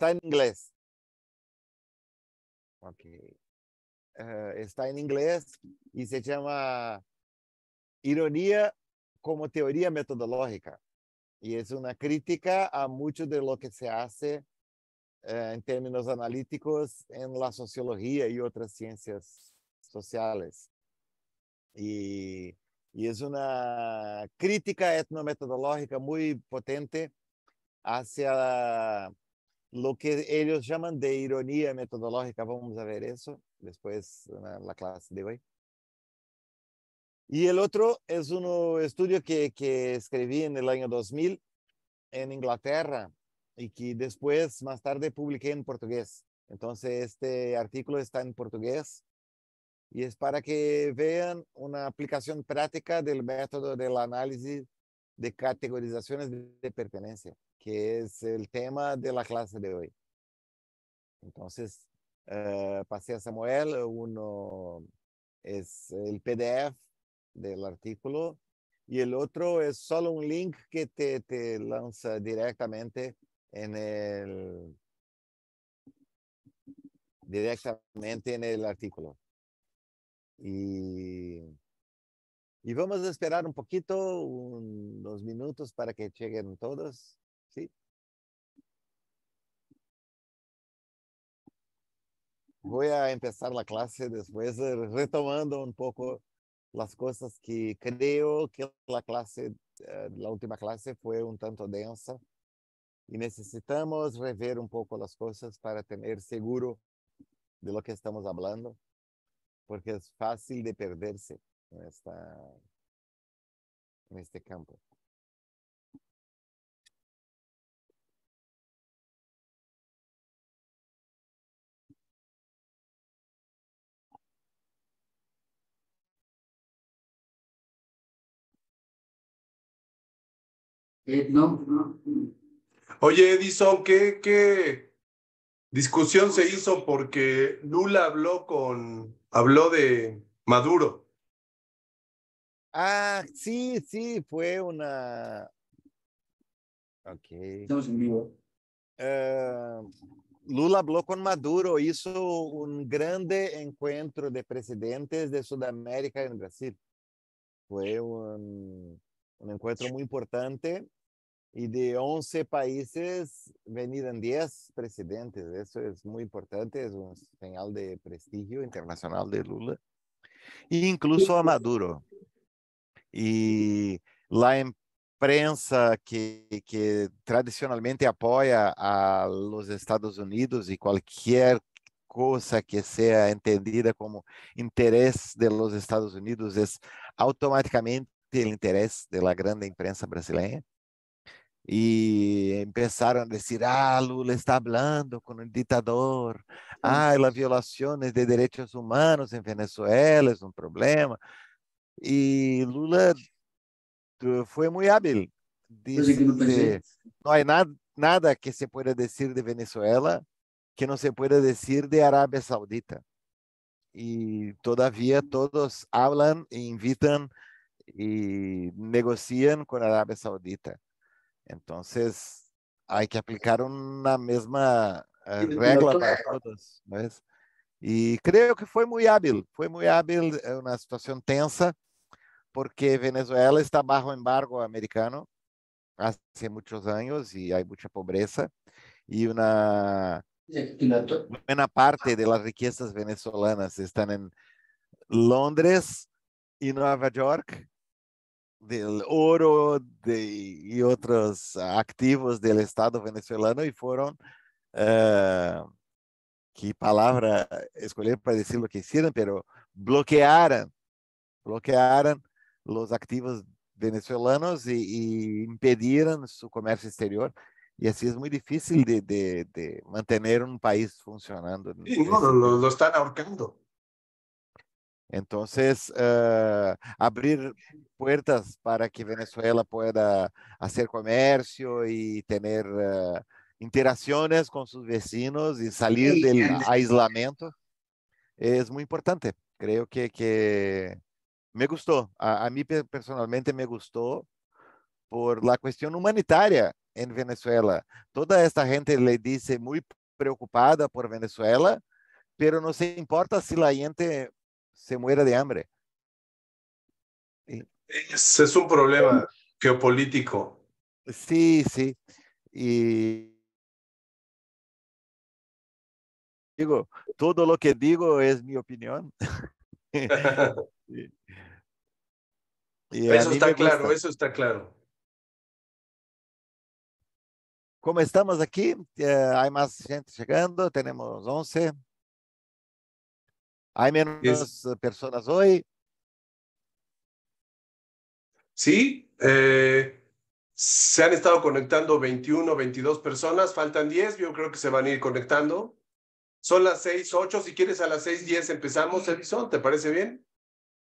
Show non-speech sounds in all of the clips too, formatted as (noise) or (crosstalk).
Está em inglês. Ok. Uh, está em inglês e se chama Ironia como teoria metodológica. E é uma crítica a muito de lo que se hace uh, eh, em termos analíticos em la sociologia e outras ciências sociais. E, e é uma crítica etnometodológica muito potente hacia lo que ellos llaman de ironía metodológica, vamos a ver eso después en la clase de hoy. Y el otro es un estudio que, que escribí en el año 2000 en Inglaterra y que después, más tarde, publiqué en portugués. Entonces, este artículo está en portugués y es para que vean una aplicación práctica del método del análisis de categorizaciones de pertenencia que es el tema de la clase de hoy. Entonces, uh, pasé a Samuel, uno es el PDF del artículo y el otro es solo un link que te, te lanza directamente en el directamente en el artículo. Y, y vamos a esperar un poquito, unos minutos para que lleguen todos. Voy a empezar la clase después eh, retomando un poco las cosas que creo que la clase, eh, la última clase fue un tanto densa y necesitamos rever un poco las cosas para tener seguro de lo que estamos hablando, porque es fácil de perderse en, en este campo. Eh, no, no. Oye, Edison, ¿qué, ¿qué discusión se hizo porque Lula habló con, habló de Maduro? Ah, sí, sí, fue una. Ok. Estamos en vivo. Eh, Lula habló con Maduro, hizo un grande encuentro de presidentes de Sudamérica en Brasil. Fue un un encuentro muy importante y de 11 países venían 10 presidentes. Eso es muy importante, es un señal de prestigio internacional de Lula. E incluso a Maduro. E lá a imprensa que, que tradicionalmente apoia a Estados Unidos e qualquer coisa que seja entendida como interesse dos Estados Unidos é automaticamente el interesse de la grande imprensa brasileira e começaram a dizer ah, Lula está hablando com o ditador hum. ah, as violações de direitos humanos em Venezuela é um problema. e Lula foi muito hábil. Dice, é que no nada, nada que se pueda dizer de Venezuela que não se pueda dizer de Arábia Saudita. E, todavia, todos falam e invitam e negociam com a Arábia Saudita. Então, há que aplicar uma mesma eh, regra para todos. ¿no E creio que foi muito hábil, foi muito hábil eh, na situação tensa, porque Venezuela está barro embargo americano há muitos anos e há muita pobreza e uma boa parte das riquezas venezuelanas estão em Londres e Nova York del ouro de, outros ativos do Estado venezolano e foram eh, uh, palavra escolher para dizer o que hicieron, pero bloquearam bloquearam os ativos venezolanos e, y impedieron su comercio exterior. e assim é muito difícil de, de, de mantener un país funcionando. Y não, lo, lo están ahorcando. Entonces, uh, abrir puertas para que Venezuela pueda hacer comercio y tener uh, interacciones con sus vecinos y salir del aislamiento es muy importante. Creo que, que me gustó, a, a mí personalmente me gustó por la cuestión humanitaria en Venezuela. Toda esta gente le dice muy preocupada por Venezuela, pero no se importa si la gente se muera de hambre. ¿Sí? Es, un problema em, geopolítico. Sí, sí. Y digo, todo lo que digo es mi opinión. (laughs) (laughs) eso está claro, eso está claro. Como estamos aquí, eh, hay más gente llegando, tenemos 11. ¿Hay menos eh, personas hoy? Sí, eh, se han estado conectando 21, 22 personas, faltan 10, yo creo que se van a ir conectando. Son las 6, 8, si quieres a las 6, 10 empezamos, Edison, ¿te parece bien?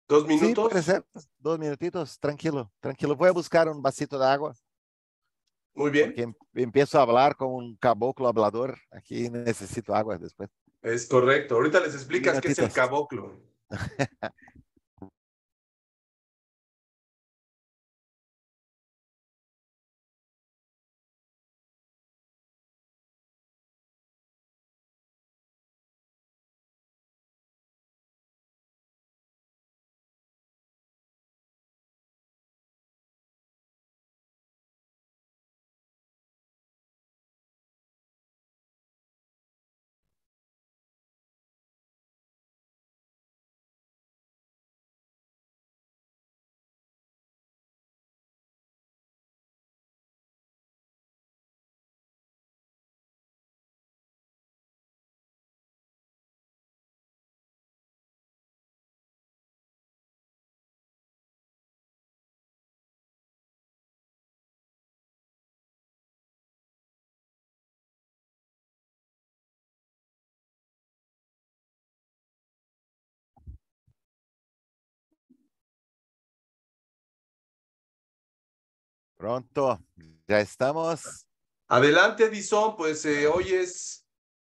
¿Dos minutos? Sí, Dos minutitos, tranquilo, tranquilo. Voy a buscar un vasito de agua. Muy bien. Em-, empiezo a hablar con un caboclo hablador. Aquí necesito agua después. Es correcto. Ahorita les explicas qué es el caboclo. (laughs) Pronto, ya estamos. Adelante, Edison, pues eh, hoy es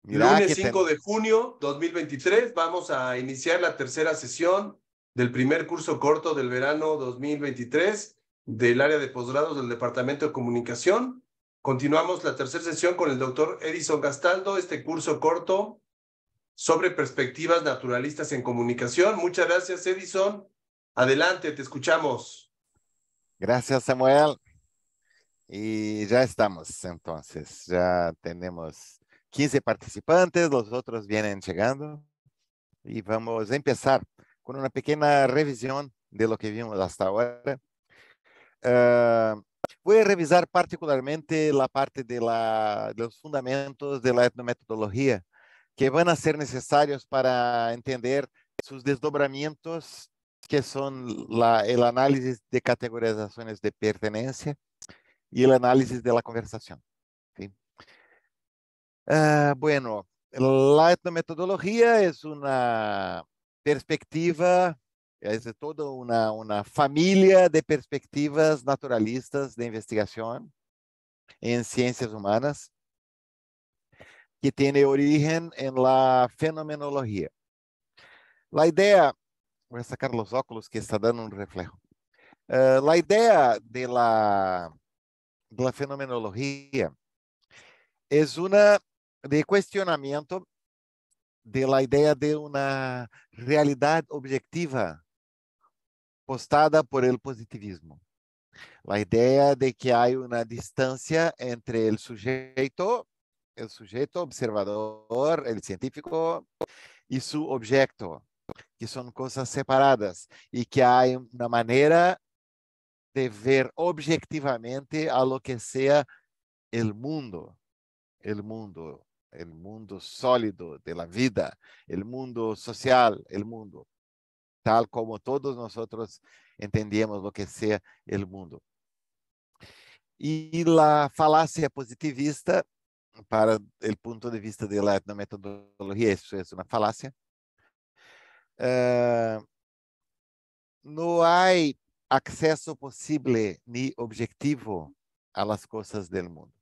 lunes 5 de junio 2023. Vamos a iniciar la tercera sesión del primer curso corto del verano 2023 del área de posgrados del Departamento de Comunicación. Continuamos la tercera sesión con el doctor Edison Gastaldo, este curso corto sobre perspectivas naturalistas en comunicación. Muchas gracias, Edison. Adelante, te escuchamos. Gracias, Samuel. Y ya estamos, entonces, ya tenemos 15 participantes, los otros vienen llegando y vamos a empezar con una pequeña revisión de lo que vimos hasta ahora. Ah, voy a revisar particularmente la parte de, la, de los fundamentos de la etnometodología que van a ser necesarios para entender sus desdobramientos, que son la, el análisis de categorizaciones de pertenencia, y el análisis de la conversación. ¿sí? Uh, bueno, la etnometodología es una perspectiva, es toda una, una familia de perspectivas naturalistas de investigación en ciencias humanas que tiene origen en la fenomenología. La idea, voy a sacar los óculos que está dando un reflejo. Uh, la idea de la da fenomenologia é uma de questionamento da ideia de uma realidade objetiva postada por el positivismo. a ideia de que há uma distância entre o sujeito, o sujeito observador, o científico e seu objeto, que são coisas separadas e que há uma maneira de ver objetivamente a lo que sea el mundo, el mundo, el mundo sólido de la vida, el mundo social, el mundo, tal como todos nosotros entendíamos lo que sea el mundo. E a falacia positivista, para o ponto de vista de la metodologia é uma una falacia. Uh, no accesso possível e objetivo às coisas do mundo.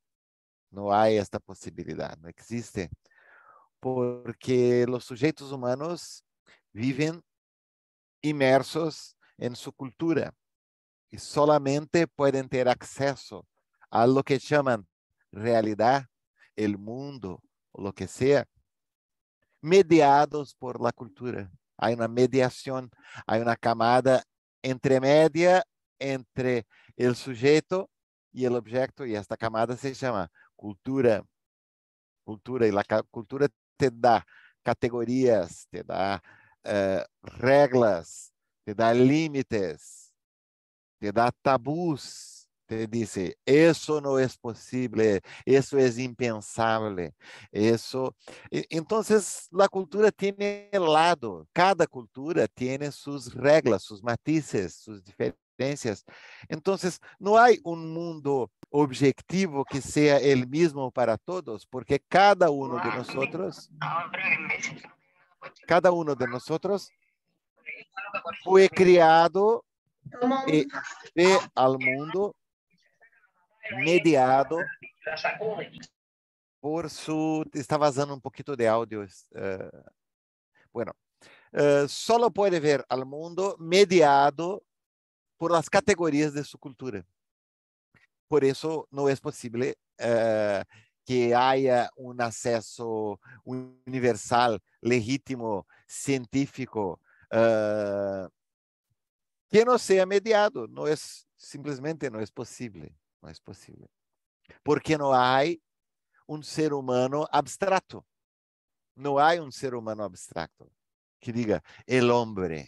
Não há esta possibilidade, não existe. Porque os sujeitos humanos vivem imersos em sua cultura e solamente podem ter acesso a lo que chamam realidade, el mundo, lo que sea, mediados por la cultura. Há uma mediação, há uma camada entre média, entre o sujeito e o objeto, e esta camada se chama cultura. Cultura, e a cultura te dá categorias, te dá uh, eh, regras, te dá limites, te dá tabus, te dice, eso no es posible, eso es impensable, eso. Entonces, la cultura tiene lado, cada cultura tiene sus reglas, sus matices, sus diferencias. Entonces, no hay un mundo objetivo que sea el mismo para todos, porque cada uno de nosotros, cada uno de nosotros fue criado e eh, de, al mundo mediado por su... Está vazando um pouquinho de audio. Uh, bueno, uh, solo ver al mundo mediado por as categorias de sua cultura. Por isso não é possível uh, eh, que haja um acesso universal, legítimo, científico, que não seja mediado. Não é simplesmente não é possível é possível. Porque não há um ser humano abstrato. Não há um ser humano abstrato que diga el hombre.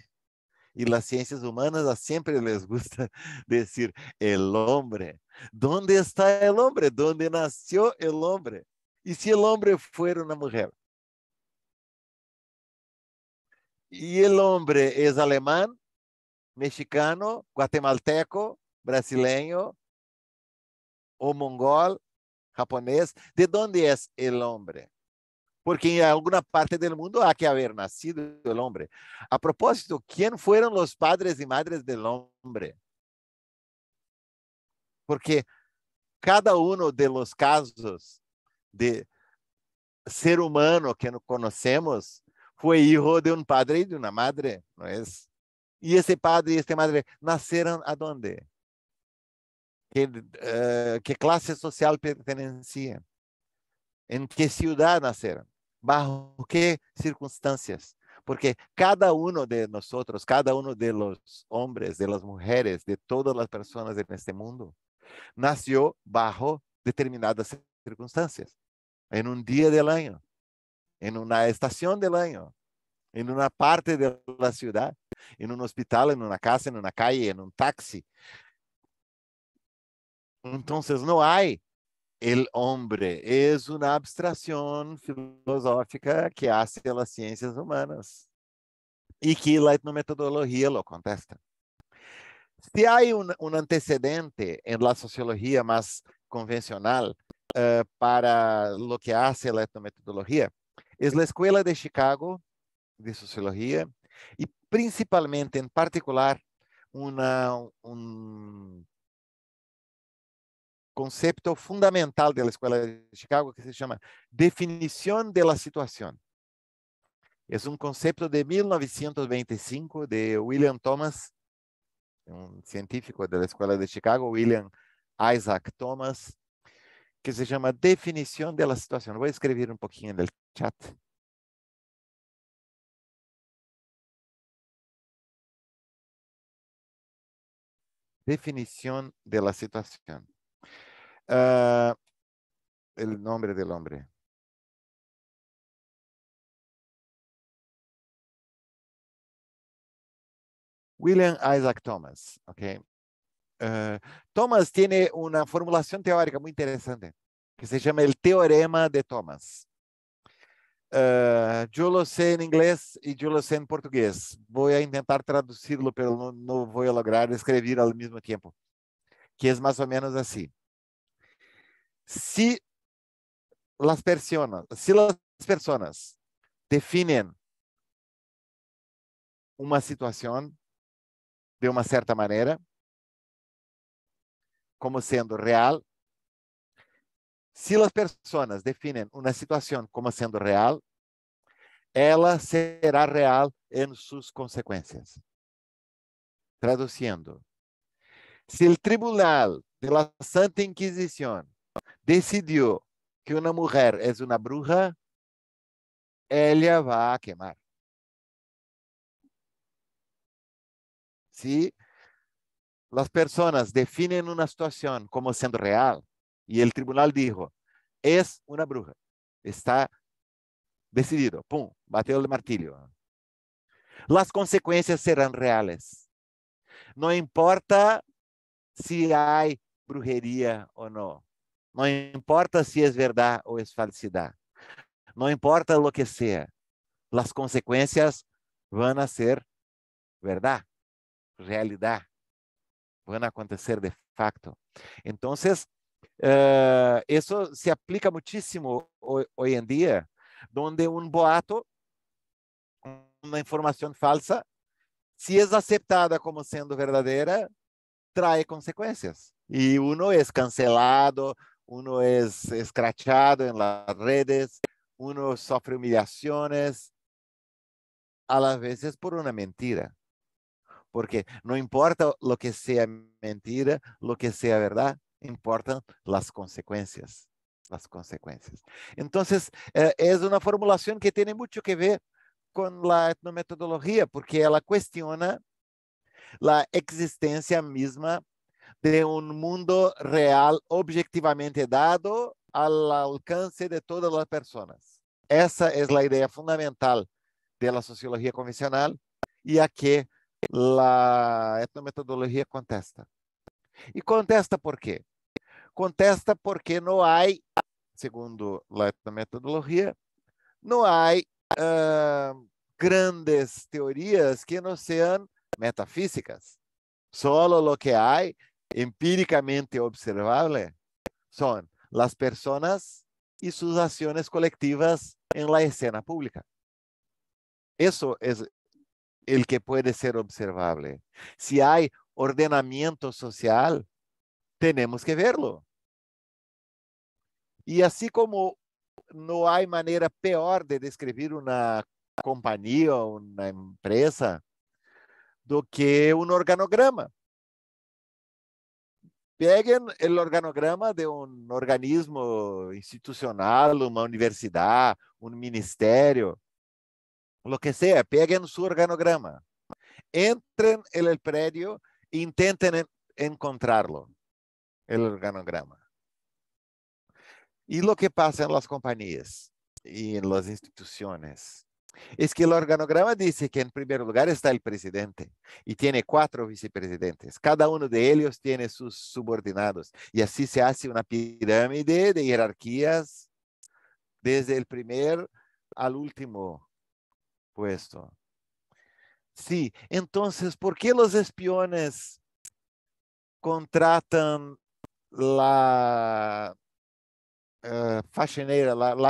E as ciências humanas sempre les gusta (laughs) dizer el hombre. Onde está el hombre? Onde nasceu el hombre? E se el hombre for uma mulher? E el hombre é alemão, mexicano, guatemalteco, brasileiro, o mongol, japonês, de onde é o homem? Porque em alguma parte do mundo há que haver nascido o homem. A propósito, quem foram os padres e madres do homem? Porque cada um dos casos de ser humano que conhecemos foi filho de um padre e de uma madre, não é? E esse padre e esta madre nasceram aonde? Eh, qué, clase social pertenecían, en qué ciudad nacieron, bajo qué circunstancias. Porque cada uno de nosotros, cada uno de los hombres, de las mujeres, de todas las personas en este mundo, nació bajo determinadas circunstancias, en un día del año, en una estación del año, en una parte de la ciudad, en un hospital, en una casa, en una calle, en un taxi, Então, não há el hombre, es uma abstração filosófica que hace as ciencias humanas e que a etnometodologia lo contesta. se há um antecedente em la sociologia mais convencional uh, para lo que hace a etnometodologia, é a Escuela de Chicago de sociologia e principalmente, em particular, uma um concepto fundamental de la Escuela de Chicago que se llama definición de la situación. Es un concepto de 1925 de William Thomas, un científico de la Escuela de Chicago, William Isaac Thomas, que se llama definición de la situación. Voy a escribir un poquito en el chat. Definición de la situación. Uh, el nombre del hombre. William Isaac Thomas, ok. Uh, Thomas tiene una formulación teórica muy interesante que se llama el teorema de Thomas. Uh, yo lo sé en inglés y yo lo sé en portugués. Voy a intentar traducirlo, pero no, no voy a lograr escribir al mismo tiempo. Que es más o menos así si las personas, si las personas definen uma situação de uma certa maneira, como sendo real, se as pessoas definem uma situação como sendo real, ela será real em suas consequências. Traduzindo, se o tribunal de la Santa Inquisição decidiu que uma mulher é uma bruxa, ela vai queimar. Se as pessoas definem uma situação como sendo real e o tribunal dijo, é uma bruxa, está decidido, pum, bateu o martillo. As consequências serão reais. Não importa se há brujeria ou não. Não importa se é verdade ou é falsidade. Não importa o que seja. As consequências vão a ser verdade, realidade. Vão acontecer de facto. Então, uh, isso se aplica muitíssimo hoje em dia, onde um boato, uma informação falsa, se é aceitada como sendo verdadeira, traz consequências. E um é cancelado, uno es escrachado en las redes, uno sufre humillaciones, a las veces por una mentira. Porque no importa lo que sea mentira, lo que sea verdad, importan las consecuencias, las consecuencias. Entonces, eh, es una formulación que tiene mucho que ver con la etnometodología, porque ella cuestiona la existencia misma de um mundo real objetivamente dado ao alcance de todas as pessoas. Essa é a ideia fundamental da sociologia convencional e a que a etnometodologia contesta. E contesta por quê? Contesta porque não há, segundo a etnometodologia, não há uh, eh, grandes teorias que não sejam metafísicas. Solo o que há empíricamente observable son las personas y sus acciones colectivas en la escena pública. Eso es el que puede ser observable. Si hay ordenamiento social, tenemos que verlo. Y así como no hay manera peor de describir una compañía o una empresa do que un organograma. Peguen el organograma de un organismo institucional, una universidad, un ministerio, lo que sea, peguen su organograma. Entren en el predio e intenten encontrarlo, el organograma. Y lo que pasa en las compañías y en las instituciones es que el organograma dice que en primer lugar está el presidente y tiene cuatro vicepresidentes. Cada uno de ellos tiene sus subordinados y así se hace una pirámide de jerarquías desde el primer al último puesto. Sí, entonces, ¿por qué los espiones contratan la uh,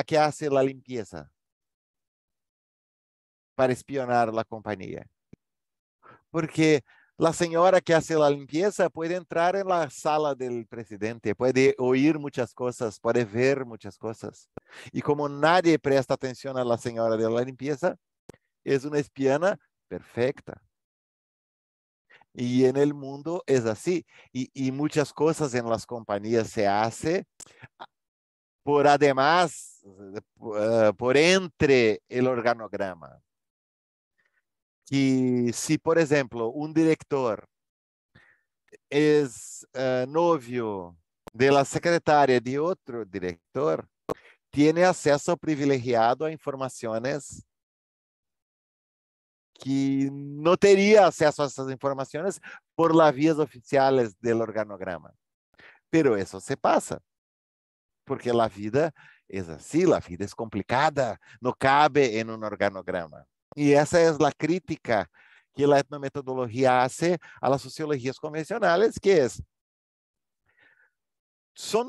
la que hace la limpieza? para espionar la compañía. Porque la señora que hace la limpieza puede entrar en la sala del presidente, puede oír muchas cosas, puede ver muchas cosas. Y como nadie presta atención a la señora de la limpieza, es una espiana perfecta. Y en el mundo es así. Y, y muchas cosas en las compañías se hace por además, eh, eh, por entre el organograma. que se, por exemplo, um diretor é uh, novio da secretária de outro diretor, tem acesso privilegiado a informações que não teria acesso a essas informações por las vías oficiais do organograma. Pero isso se passa, porque a vida é assim, a vida é complicada, não cabe em um organograma e essa é a crítica que a etnometodologia faz a las sociologías convencionales, que é es,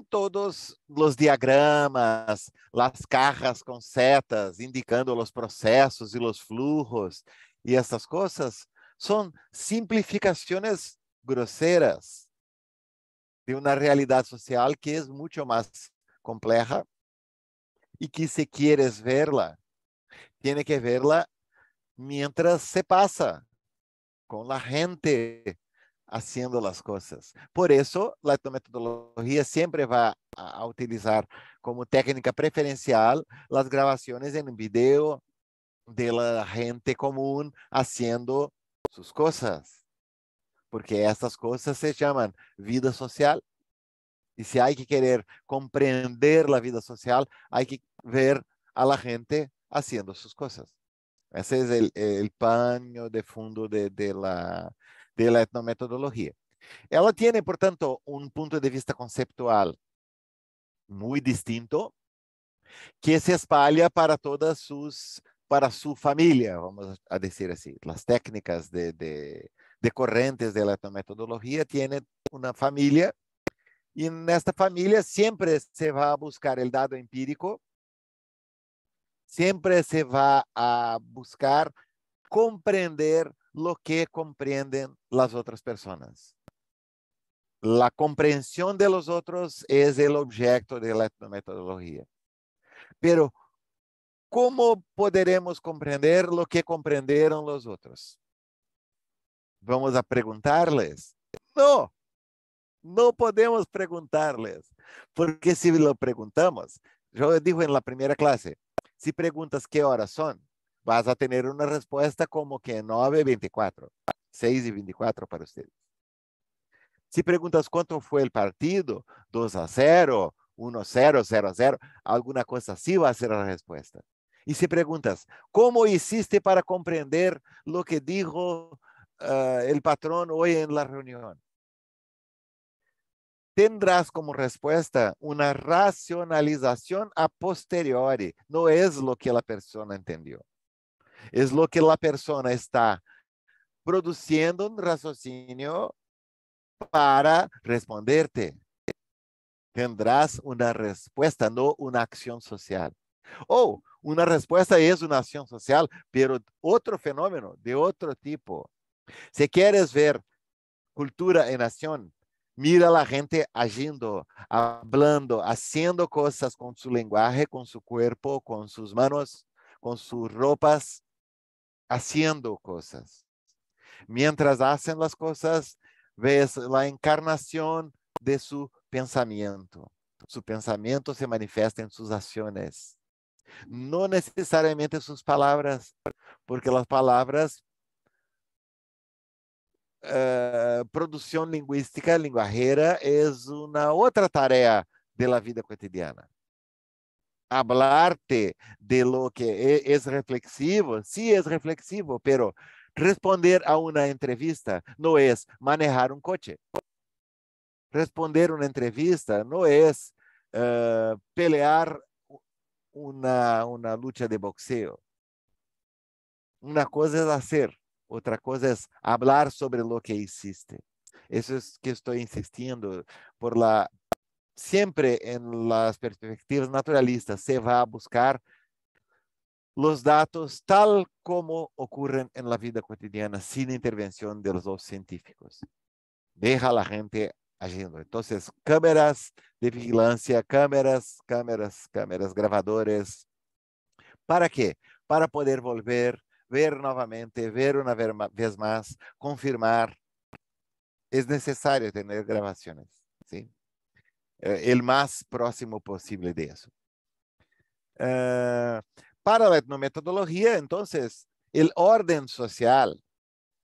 todos os diagramas, as caixas com setas indicando os processos e os flujos e essas coisas são simplificaciones groseras de uma realidade social que é muito mais compleja e que se quieres verla, tem que verla mientras se pasa con la gente haciendo las cosas. Por eso, la metodología siempre va a utilizar como técnica preferencial las grabaciones en video de la gente común haciendo sus cosas, porque estas cosas se llaman vida social. Y si hay que querer comprender la vida social, hay que ver a la gente haciendo sus cosas. Ese es el, paño de fondo de, la, etnometodología. Ella tiene, por tanto, un punto de vista conceptual muy distinto que se espalha para todas para su familia, vamos a decir así. Las técnicas de, de corrientes de la etnometodología tienen una familia y en esta familia siempre se va a buscar el dado empírico siempre se va a buscar comprender lo que comprenden las otras personas. La comprensión de los otros es el objeto de la metodología. Pero, ¿cómo podremos comprender lo que comprendieron los otros? Vamos a preguntarles. No, no podemos preguntarles, porque si lo preguntamos, yo dije en la primera clase, si preguntas qué horas son, vas a tener una respuesta como que 9.24, 6 y 24 para ustedes. Si preguntas cuánto fue el partido, 2 a 0, 1 a 0, 0 a 0, alguna cosa así va a ser la respuesta. Y si preguntas, ¿cómo hiciste para comprender lo que dijo eh, el patrón hoy en la reunión? tendrás como respuesta una racionalización a posteriori. No es lo que la persona entendió. Es lo que la persona está produciendo un raciocinio para responderte. Tendrás una respuesta, no una acción social. O oh, una respuesta es una acción social, pero otro fenómeno, de otro tipo. Si quieres ver cultura en acción, Mira a gente agindo, hablando, haciendo coisas com seu lenguaje, com seu cuerpo, com suas manos, com suas ropas, haciendo coisas. Mientras hacen as coisas, ves a encarnação de seu pensamento. Su pensamento se em suas ações, não necessariamente em suas palavras, porque as palavras ah, produção linguística, linguajeira, é uma outra tarefa da vida cotidiana. Hablarte de lo que é reflexivo, sim, sí é reflexivo, pero responder a uma entrevista não é manejar um coche. Responder uma entrevista não é uh, ah, pelear uma, uma luta de boxeo. Uma coisa é fazer outra coisa é falar sobre o que existe. Isso é es que estou insistindo por lá sempre em las perspectivas naturalistas se vai buscar os dados tal como ocorrem em la vida cotidiana sem intervenção dos los científicos. Deja a gente agindo. Então, câmeras de vigilância, câmeras, câmeras, câmeras, gravadores. Para quê? Para poder volver ver nuevamente, ver una vez más, confirmar. Es necesario tener grabaciones, ¿sí? Eh, el más próximo posible de eso. Eh, para la etnometodología, entonces, el orden social,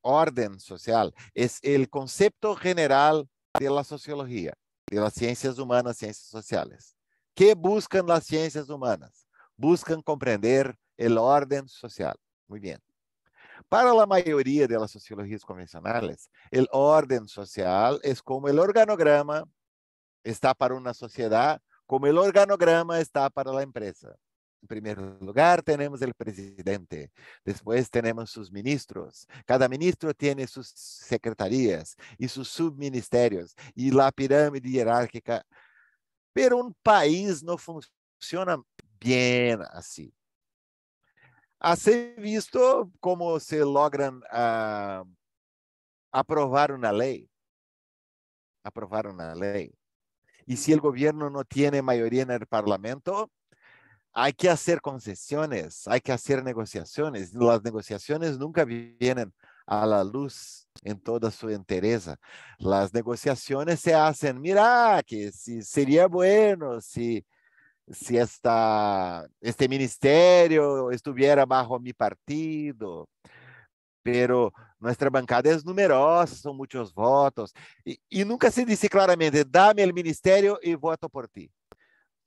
orden social, es el concepto general de la sociología, de las ciencias humanas, ciencias sociales. ¿Qué buscan las ciencias humanas? Buscan comprender el orden social. Muy bien. Para la mayoría de las sociologías convencionales, el orden social es como el organograma está para una sociedad, como el organograma está para la empresa. En primer lugar tenemos el presidente, después tenemos sus ministros, cada ministro tiene sus secretarías y sus subministerios y la pirámide jerárquica, Pero un país no funciona bien así a visto cómo se logran ah, aprobar una ley. Aprobar una ley. Y si el gobierno no tiene mayoría en el Parlamento, hay que hacer concesiones, hay que hacer negociaciones. Las negociaciones nunca vienen a la luz en toda su entereza. Las negociaciones se hacen, mira, que si sería bueno, si si esta, este ministerio estuviera bajo mi partido, pero nuestra bancada es numerosa, son muchos votos, y, y nunca se dice claramente, dame el ministerio y voto por ti.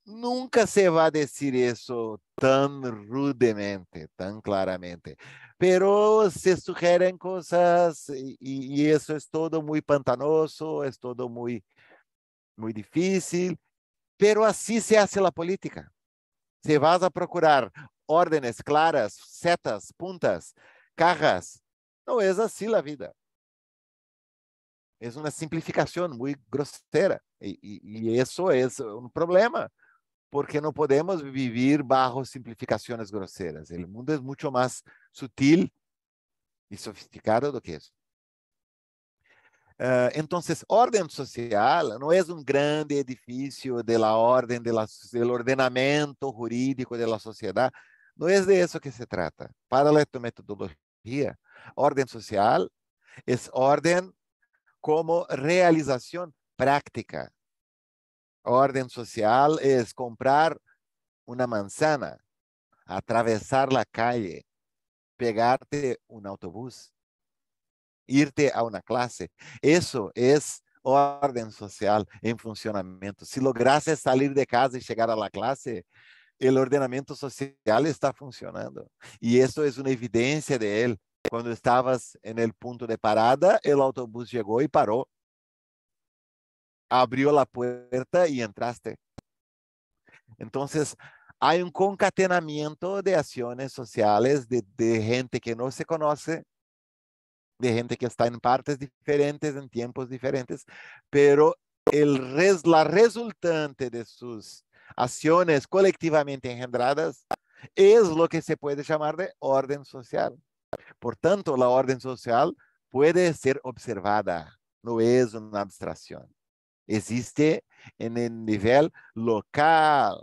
Nunca se va a decir eso tan rudemente, tan claramente, pero se sugieren cosas y, y eso es todo muy pantanoso, es todo muy, muy difícil Pero assim se hace a política. Se vas a procurar órdenes claras, setas, puntas, carras, não é assim a vida. É uma simplificação muito grosseira. E, e isso é um problema, porque não podemos viver bajo simplificações grosseiras. O mundo é muito mais sutil e sofisticado do que isso. Uh, então, ordem social não é um grande edifício la ordem, do ordenamento jurídico la sociedade. Não é de isso que se trata. Para a metodologia, ordem social é ordem como realização prática. Ordem social é comprar uma manzana, atravessar a calle, pegarte um autobús, irte a una clase. Eso es orden social en funcionamiento. Si logras salir de casa y llegar a la clase, el ordenamiento social está funcionando. Y eso es una evidencia de él. Cuando estabas en el punto de parada, el autobús llegó y paró. Abrió la puerta y entraste. Entonces, hay un concatenamiento de acciones sociales de gente que no se conoce, de gente que está en partes diferentes, en tiempos diferentes, pero el res, la resultante de sus acciones colectivamente engendradas es lo que se puede llamar de orden social. Por tanto, la orden social puede ser observada, no es una abstracción. Existe en el nivel local,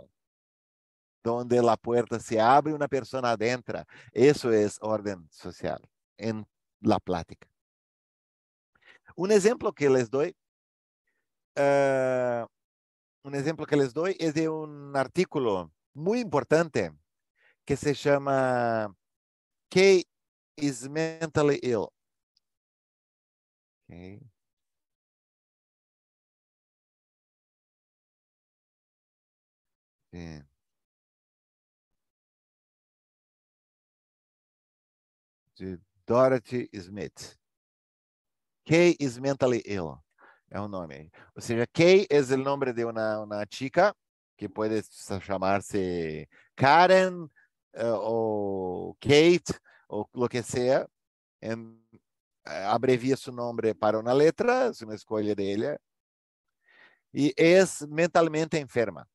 donde la puerta se abre, y una persona adentra. Eso es orden social. En la plática. Un ejemplo que les doy, uh, ah, un ejemplo que les doy es de un artículo muy importante que se llama Kay is mentally ill. Okay. Dorothy Smith. Kay is mentally ill. É o nome. Ou seja, Kay é o nome de uma, uma chica que pode chamar-se Karen uh, eh, ou Kate ou o que seja. And, eh, abrevia seu nome para uma letra, é uma escolha dele. E é mentalmente enferma.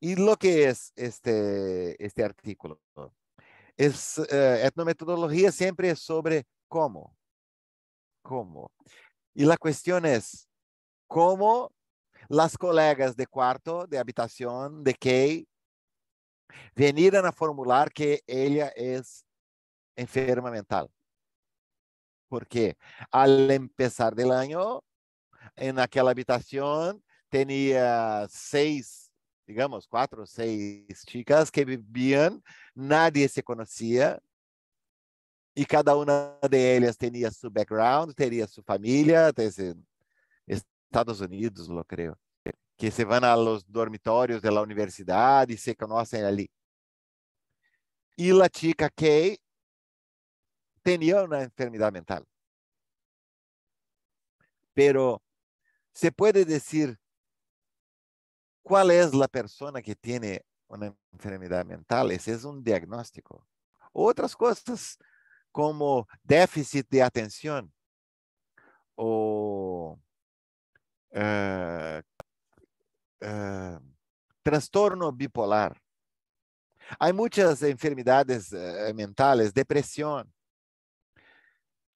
E o que é este, este artículo? Es, uh, eh, etnometodología siempre es sobre cómo. Cómo. Y la cuestión es, ¿cómo las colegas de cuarto, de habitación, de Kay, vinieron a formular que ella es enferma mental? Porque al empezar del año, en aquella habitación tenía seis, digamos, cuatro o seis chicas que vivían nadie se conhecia e cada uma delas tinha seu background, teria sua família, desde Estados Unidos, lo creo, que se vão aos dormitórios da universidade e se conhecem ali. E a chica Kay tinha uma enfermidade mental. Pero se pode dizer qual é a pessoa que tem uma enfermidade mental, esse é um diagnóstico. Outras coisas como déficit de atenção, o uh, uh, trastorno bipolar. Há muitas enfermidades uh, eh, mentales, depresión.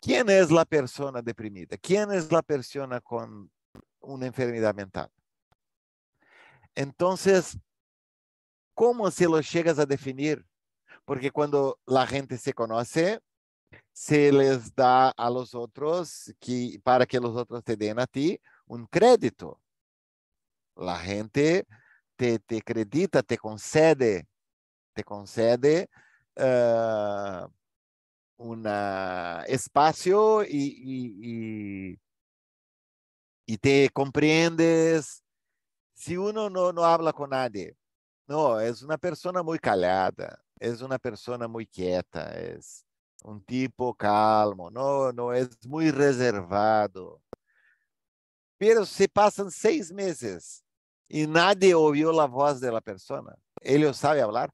Quem é a pessoa deprimida? Quem é a pessoa com uma enfermidade mental? Então como se lo chegas a definir? Porque quando a gente se conhece, se les dá a los outros que para que los outros te den a ti um crédito. La gente te, te acredita, te concede, te concede uh, eh, um espaço e, e, te compreendes. Se si uno não, no habla com nadie no, es una persona muy callada, es una persona muy quieta, es un tipo calmo, no, no es muy reservado. Pero se pasan seis meses y nadie oyó la voz de la persona. Él sabe hablar.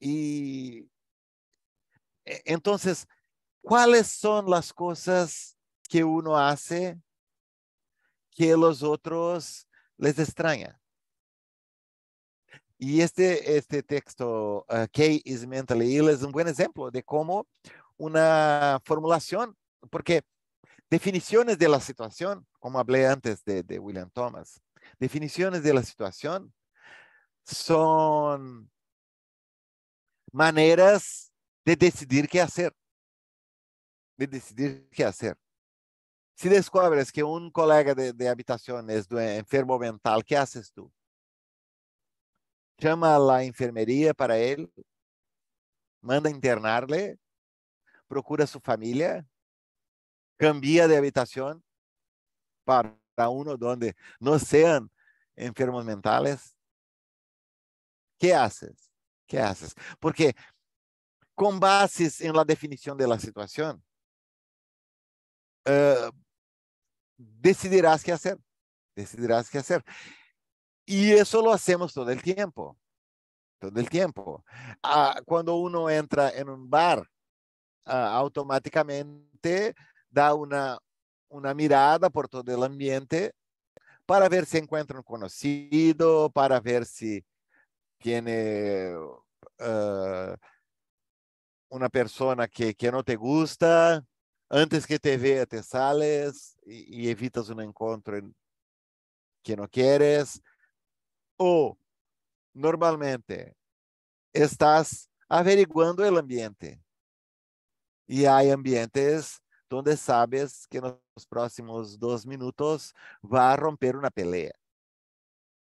Y entonces, ¿cuáles son las cosas que uno hace que los otros les extraña? Y este, este texto, eh, K is mentally ill, es un buen ejemplo de cómo una formulación, porque definiciones de la situación, como hablé antes de, William Thomas, definiciones de la situación son maneras de decidir qué hacer, de decidir qué hacer. Si descubres que un colega de, de habitación es enfermo mental, ¿qué haces tú? llama a la enfermería para él, manda internarle, procura su familia, cambia de habitación para uno donde no sean enfermos mentales. ¿Qué haces? ¿Qué haces? Porque con bases en la definición de la situación, eh, decidirás qué hacer. Decidirás qué hacer. Y eso lo hacemos todo el tiempo, todo el tiempo. Ah, cuando uno entra en un bar, ah, automáticamente da una, una mirada por todo el ambiente para ver si encuentra un conocido, para ver si tiene ah, una persona que, que no te gusta, antes que te vea te sales y, y evitas un encuentro que no quieres. ou normalmente estás averiguando o ambiente. E há ambientes onde sabes que nos próximos dois minutos vai romper uma peleia.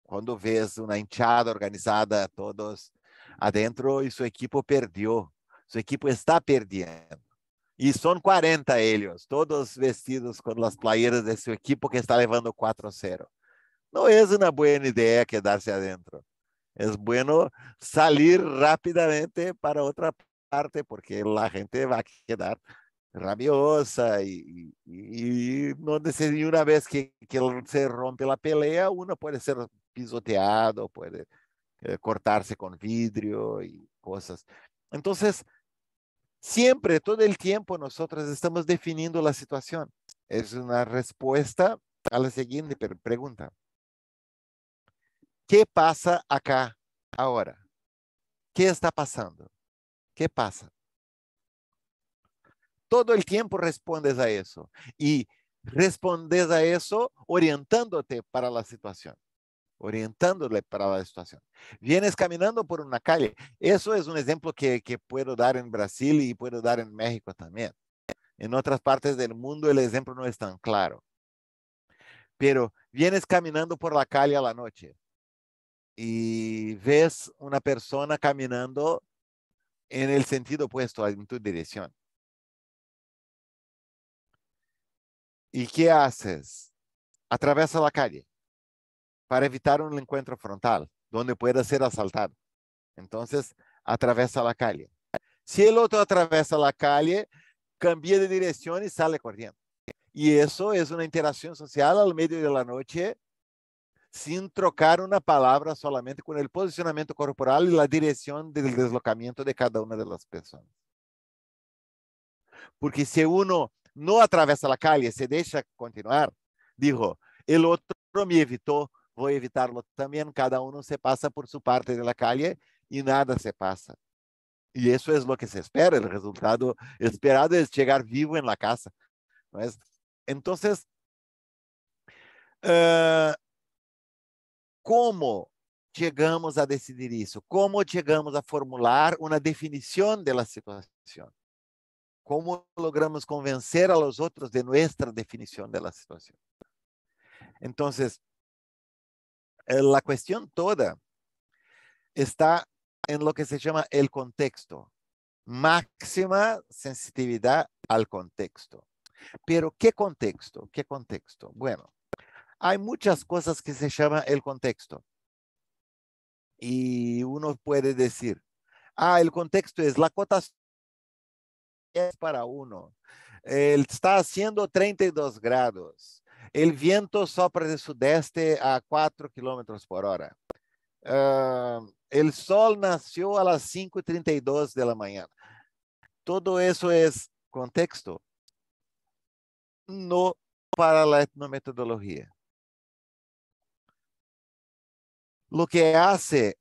Quando vês uma enxada organizada, todos adentro, e seu equipo perdeu, seu equipo está perdendo. E são 40 eles, todos vestidos com as playeras de seu equipo que está levando 4 a 0. No es una buena idea quedarse adentro. Es bueno salir rápidamente para otra parte porque la gente va a quedar rabiosa y, una vez que, se rompe la pelea, uno puede ser pisoteado, puede eh, cortarse con vidrio y cosas. Entonces, siempre, todo el tiempo nosotros estamos definiendo la situación. Es una respuesta a la siguiente pregunta. ¿Qué pasa acá ahora? ¿Qué está pasando? ¿Qué pasa? Todo el tiempo respondes a eso y respondes a eso orientándote para la situación, orientándole para la situación. Vienes caminando por una calle. Eso es un ejemplo que, que puedo dar en Brasil y puedo dar en México también. En otras partes del mundo el ejemplo no es tan claro. Pero vienes caminando por la calle a la noche y ves una persona caminando en el sentido opuesto, en tu dirección. ¿Y qué haces? Atravesa la calle para evitar un encuentro frontal donde pueda ser asaltado. Entonces, atravesa la calle. Si el otro atraviesa la calle, cambia de dirección y sale corriendo. Y eso es una interacción social al medio de la noche sin trocar una palabra solamente con el posicionamiento corporal y la dirección del deslocamiento de cada una de las personas. Porque si uno no atravessa la calle, se deja continuar, dijo, el otro me evitó, voy a evitarlo también, cada uno se pasa por su parte de la calle y nada se pasa. Y eso es lo que se espera, el resultado esperado es llegar vivo en la casa. ¿no es? Entonces, uh, ¿Cómo llegamos a decidir eso? ¿Cómo llegamos a formular una definición de la situación? ¿Cómo logramos convencer a los otros de nuestra definición de la situación? Entonces, la cuestión toda está en em lo que se llama el contexto. Máxima sensitividad al contexto. Pero, ¿qué contexto? ¿Qué contexto? Bueno, Há muitas coisas que se chama el contexto. e uno pode dizer: ah, el contexto é a cota é para uno. Ele está haciendo 32 grados. El viento sopra de sudeste a 4 km por hora. Uh, el sol nació a las 5:32 de la mañana. Todo eso es contexto no para la etnometodología. Lo que hace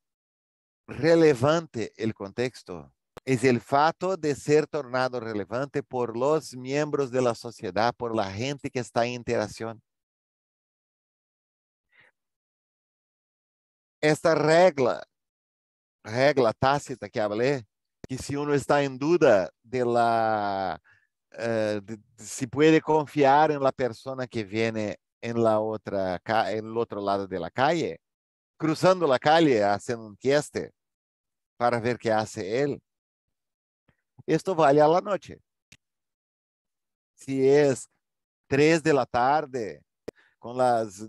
relevante el contexto es el fato de ser tornado relevante por los miembros de la sociedad, por la gente que está en interacción. Esta regla, regla tácita que hablé, que si uno está en duda de la, eh, si puede confiar en la persona que viene en la otra, en el otro lado de la calle, cruzando la calle, hacen un tieste para ver qué hace él. Esto vale a la noche. Si es três da tarde, com as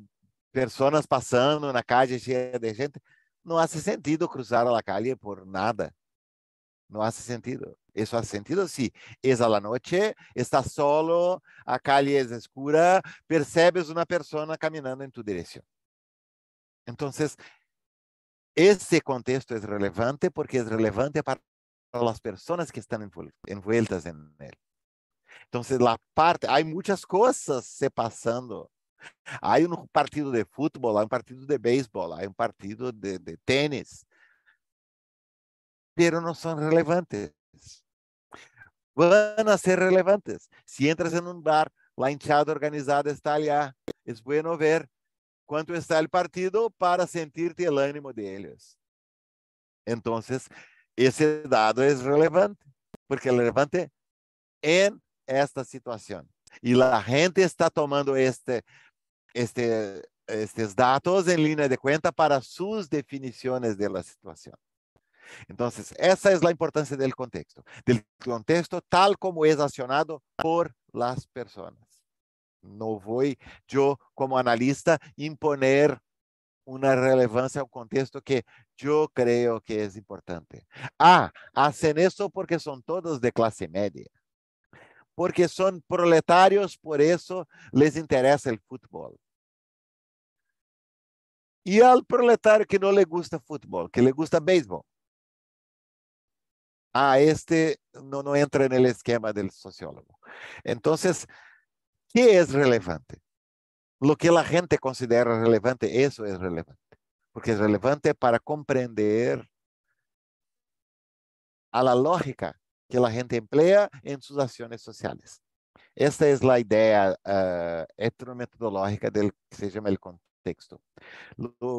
pessoas passando na calle cheia de gente, não faz sentido cruzar a calle por nada. Não faz sentido. Isso faz sentido se é à noite, está solo, a calle é escura, percebes uma pessoa caminhando em tu direção. Entonces, ese contexto es relevante porque es relevante para las personas que están envueltas en él. Entonces, la parte, hay muchas cosas se pasando. Hay un partido de fútbol, hay un partido de béisbol, hay un partido de, de tenis, pero no son relevantes. Van a ser relevantes. Si entras en un bar, la hinchada organizada está allá, es bueno ver, cuánto está el partido para sentirte el ánimo de ellos. Entonces, ese dato es relevante, porque es relevante en esta situación. Y la gente está tomando este, este, estos datos en línea de cuenta para sus definiciones de la situación. Entonces, esa es la importancia del contexto, del contexto tal como es accionado por las personas. No voy yo como analista imponer una relevancia al contexto que yo creo que es importante. Ah, hacen eso porque son todos de clase media, porque son proletarios, por eso les interesa el fútbol. Y al proletario que no le gusta fútbol, que le gusta béisbol. Ah, este no, no entra en el esquema del sociólogo. Entonces, ¿Qué es relevante? Lo que la gente considera relevante, eso es relevante. Porque es relevante para comprender a la lógica que la gente emplea en sus acciones sociales. Esta es la idea uh, eh, heterometodológica del que se llama el contexto.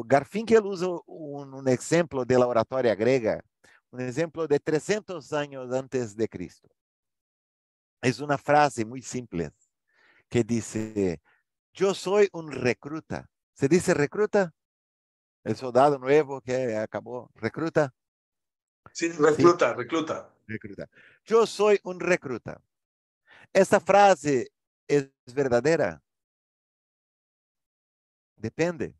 Garfinkel usa un, ejemplo de la oratoria griega, un ejemplo de 300 años antes de Cristo. Es una frase muy simple que dice, yo soy un recruta. ¿Se dice recruta? El soldado nuevo que acabó, recruta. Sí, recluta, recluta recluta. Recruta. Yo soy un recruta. ¿Esta frase es verdadera? Depende.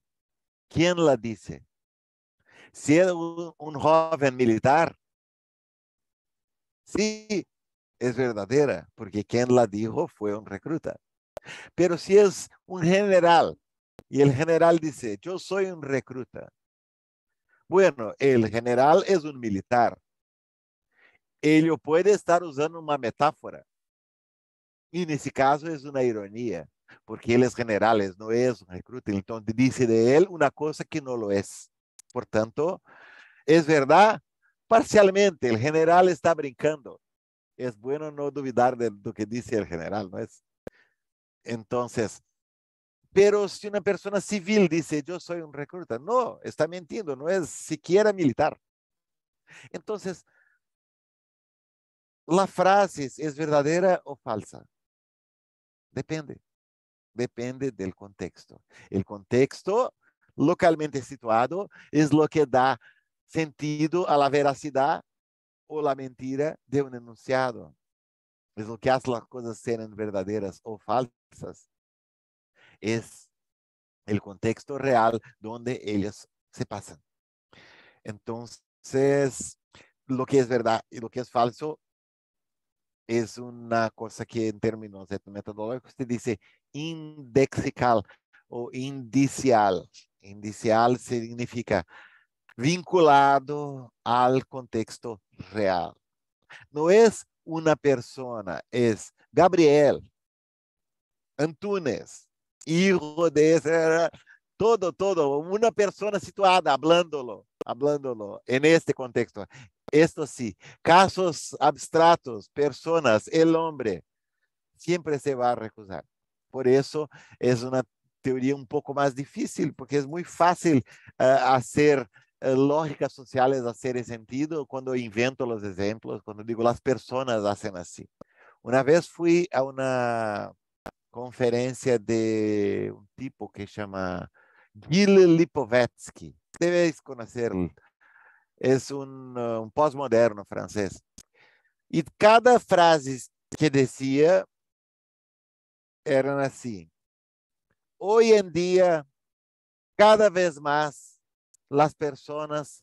¿Quién la dice? Si era un, un joven militar, sí, es verdadera, porque quien la dijo fue un recruta. Pero si es un general y el general dice, yo soy un recruta. Bueno, el general es un militar. Él puede estar usando una metáfora. Y en ese caso es una ironía porque él es general, no es un recruta. Entonces dice de él una cosa que no lo es. Por tanto, es verdad, parcialmente. el general está brincando. Es bueno no duvidar lo que dice el general, ¿no es? Entonces, pero si una persona civil dice, yo soy un recluta, no, está mintiendo, no es siquiera militar. Entonces, la frase es verdadera o falsa. Depende. Depende del contexto. El contexto localmente situado es lo que da sentido a la veracidad o la mentira de un enunciado. Es lo que hace las cosas ser verdaderas o falsas es el contexto real donde ellos se pasan. Entonces, lo que es verdad y lo que es falso es una cosa que en términos metodológicos se dice indexical o indicial. Indicial significa vinculado al contexto real. No es una persona, es Gabriel Antunes, hijo de todo, todo, uma pessoa situada hablándolo, hablándolo en este contexto. Esto sí, casos abstratos, pessoas, el hombre, sempre se vai recusar. Por isso es uma teoria um pouco mais difícil, porque é muito fácil fazer eh, uh, eh, lógicas sociales serem sentido quando invento os exemplos, quando digo as pessoas hacen assim. Uma vez fui a uma conferência de um tipo que chama Gil Lipovetsky. Deveis conhecer. É um, um pós-moderno francês. E cada frase que dizia era assim. Hoje em dia, cada vez mais, as pessoas...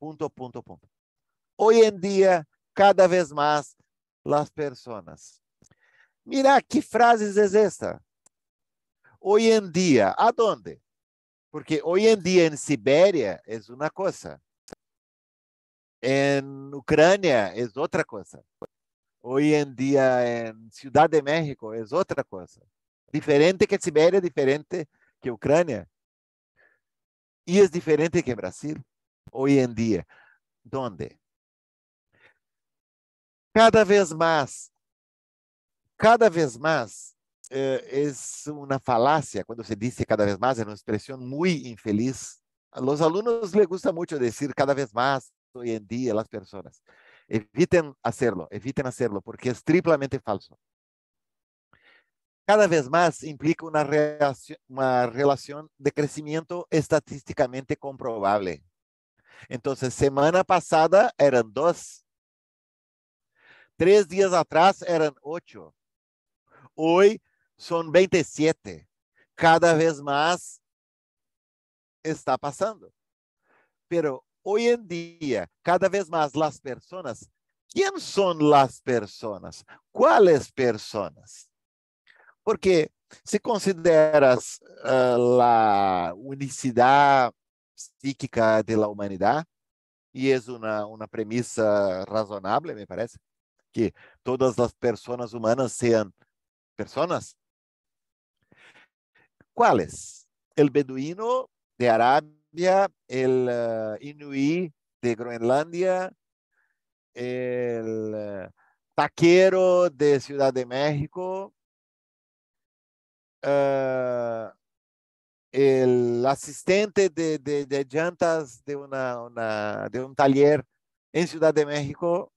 Ponto, ponto, ponto. Hoje em dia, cada vez mais, as pessoas Mira que frases é esta. Hoje em dia, aonde? Porque hoje em dia em Sibéria é uma coisa. Em Ucrânia é outra coisa. Hoje em dia em Ciudad de México é outra coisa. Diferente que Sibéria, diferente que Ucrânia. E é diferente que Brasil. Hoje em dia, onde? Cada vez mais cada vez más eh, es una falacia. Cuando se dice cada vez más, es una expresión muy infeliz. A los alumnos les gusta mucho decir cada vez más hoy en día las personas. Eviten hacerlo, eviten hacerlo, porque es triplamente falso. Cada vez más implica una, relación, una relación de crecimiento estadísticamente comprobable. Entonces, semana pasada eran dos. Tres días atrás eran ocho Hoy são 27. Cada vez mais está passando, Pero hoje em dia cada vez mais as pessoas quem são as pessoas quais pessoas Porque se consideras uh, eh, a unicidade psíquica da humanidade, e é uma, uma premissa razonável, me parece, que todas as pessoas humanas sejam personas. ¿Cuáles? El beduino de Arabia, el eh, inuí de Groenlandia, el eh, taquero de Ciudad de México, eh, el asistente de, de, llantas de, de un taller en Ciudad de México,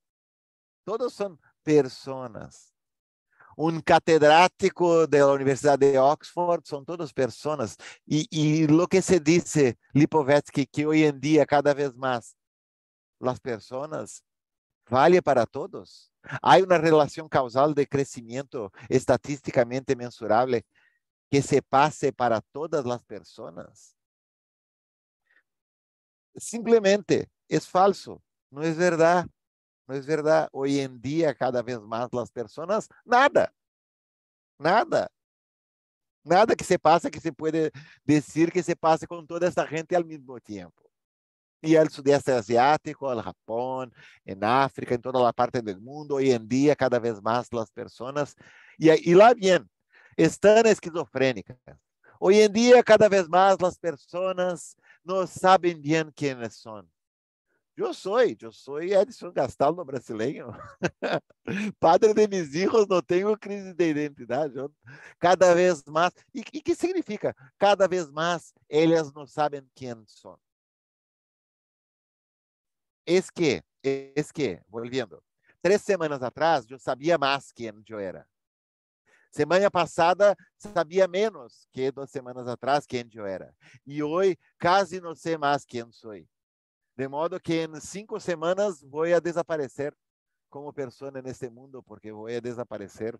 todos son personas. um catedrático da Universidade de Oxford, são todas pessoas. E, e o que se disse, Lipovetsky, que hoje em dia, cada vez mais, as pessoas vale para todos. Há uma relação causal de crescimento estatisticamente mensurável que se passe para todas as pessoas. Simplesmente é falso, não é verdade. Não é verdade, hoy em dia cada vez mais as pessoas nada, nada, nada que se passa que se pode dizer que se passe com toda essa gente ao mesmo tempo. E al sudeste asiático, al Japão, em África, em toda a parte do mundo, hoje em dia cada vez mais as pessoas e y lá vem, estão esquizofrénicas. Hoy em dia cada vez mais as pessoas não sabem bem quem são. Eu sou, eu sou Edson Gastaldo brasileiro. (laughs) Padre de mis hijos, não tenho crise de identidade. Eu, cada vez mais. E, e que significa? Cada vez mais eles não sabem quem são. Es que, es que, volviendo. Três semanas atrás, eu sabia mais quem eu era. Semana passada, sabia menos que duas semanas atrás quem eu era. E hoje, quase não sei mais quem sou. De modo que em cinco semanas vou a desaparecer como pessoa neste mundo, porque vou a desaparecer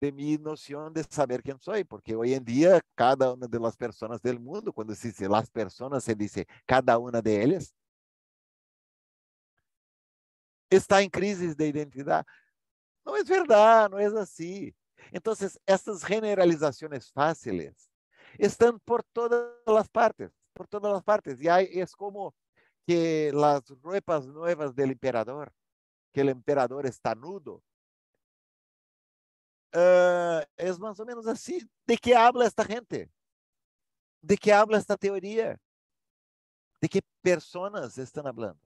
de minha noção de saber quem sou, porque hoje em dia cada uma das pessoas do mundo, quando se diz as pessoas, se diz cada uma de elas, está em crise de identidade. Não é verdade, não é assim. Então, essas generalizações fáceis estão por todas as partes por todas as partes. e aí é como que as ropas nuevas del emperador, que o emperador está nudo. Uh, eh, mais ou menos assim ¿De que habla esta gente? ¿De que habla esta teoria ¿De que pessoas estão hablando?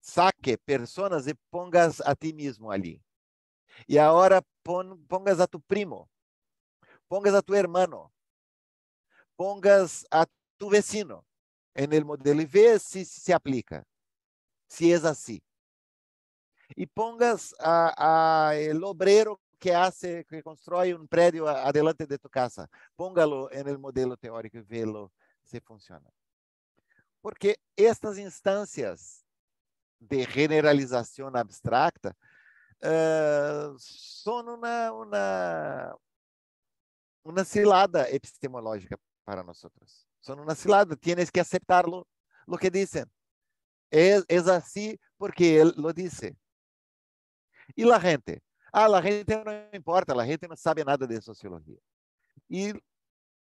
Saque pessoas e pongas a ti mesmo ali e agora pon, pongas a tu primo, pongas a tu hermano, pongas a tu vecino en el modelo y veas si, si se aplica, si es así. Y pongas a, a el obrero que hace, que construye un prédio adelante de tu casa, póngalo en el modelo teórico y velo si funciona. Porque estas instancias de generalización abstracta uh, son una, una, una cilada epistemológica para nós Son una cilada, tienes que aceptar lo, lo que dicen. Es, es, así porque él lo dice. Y la gente, ah, la gente no importa, la gente no sabe nada de sociología. Y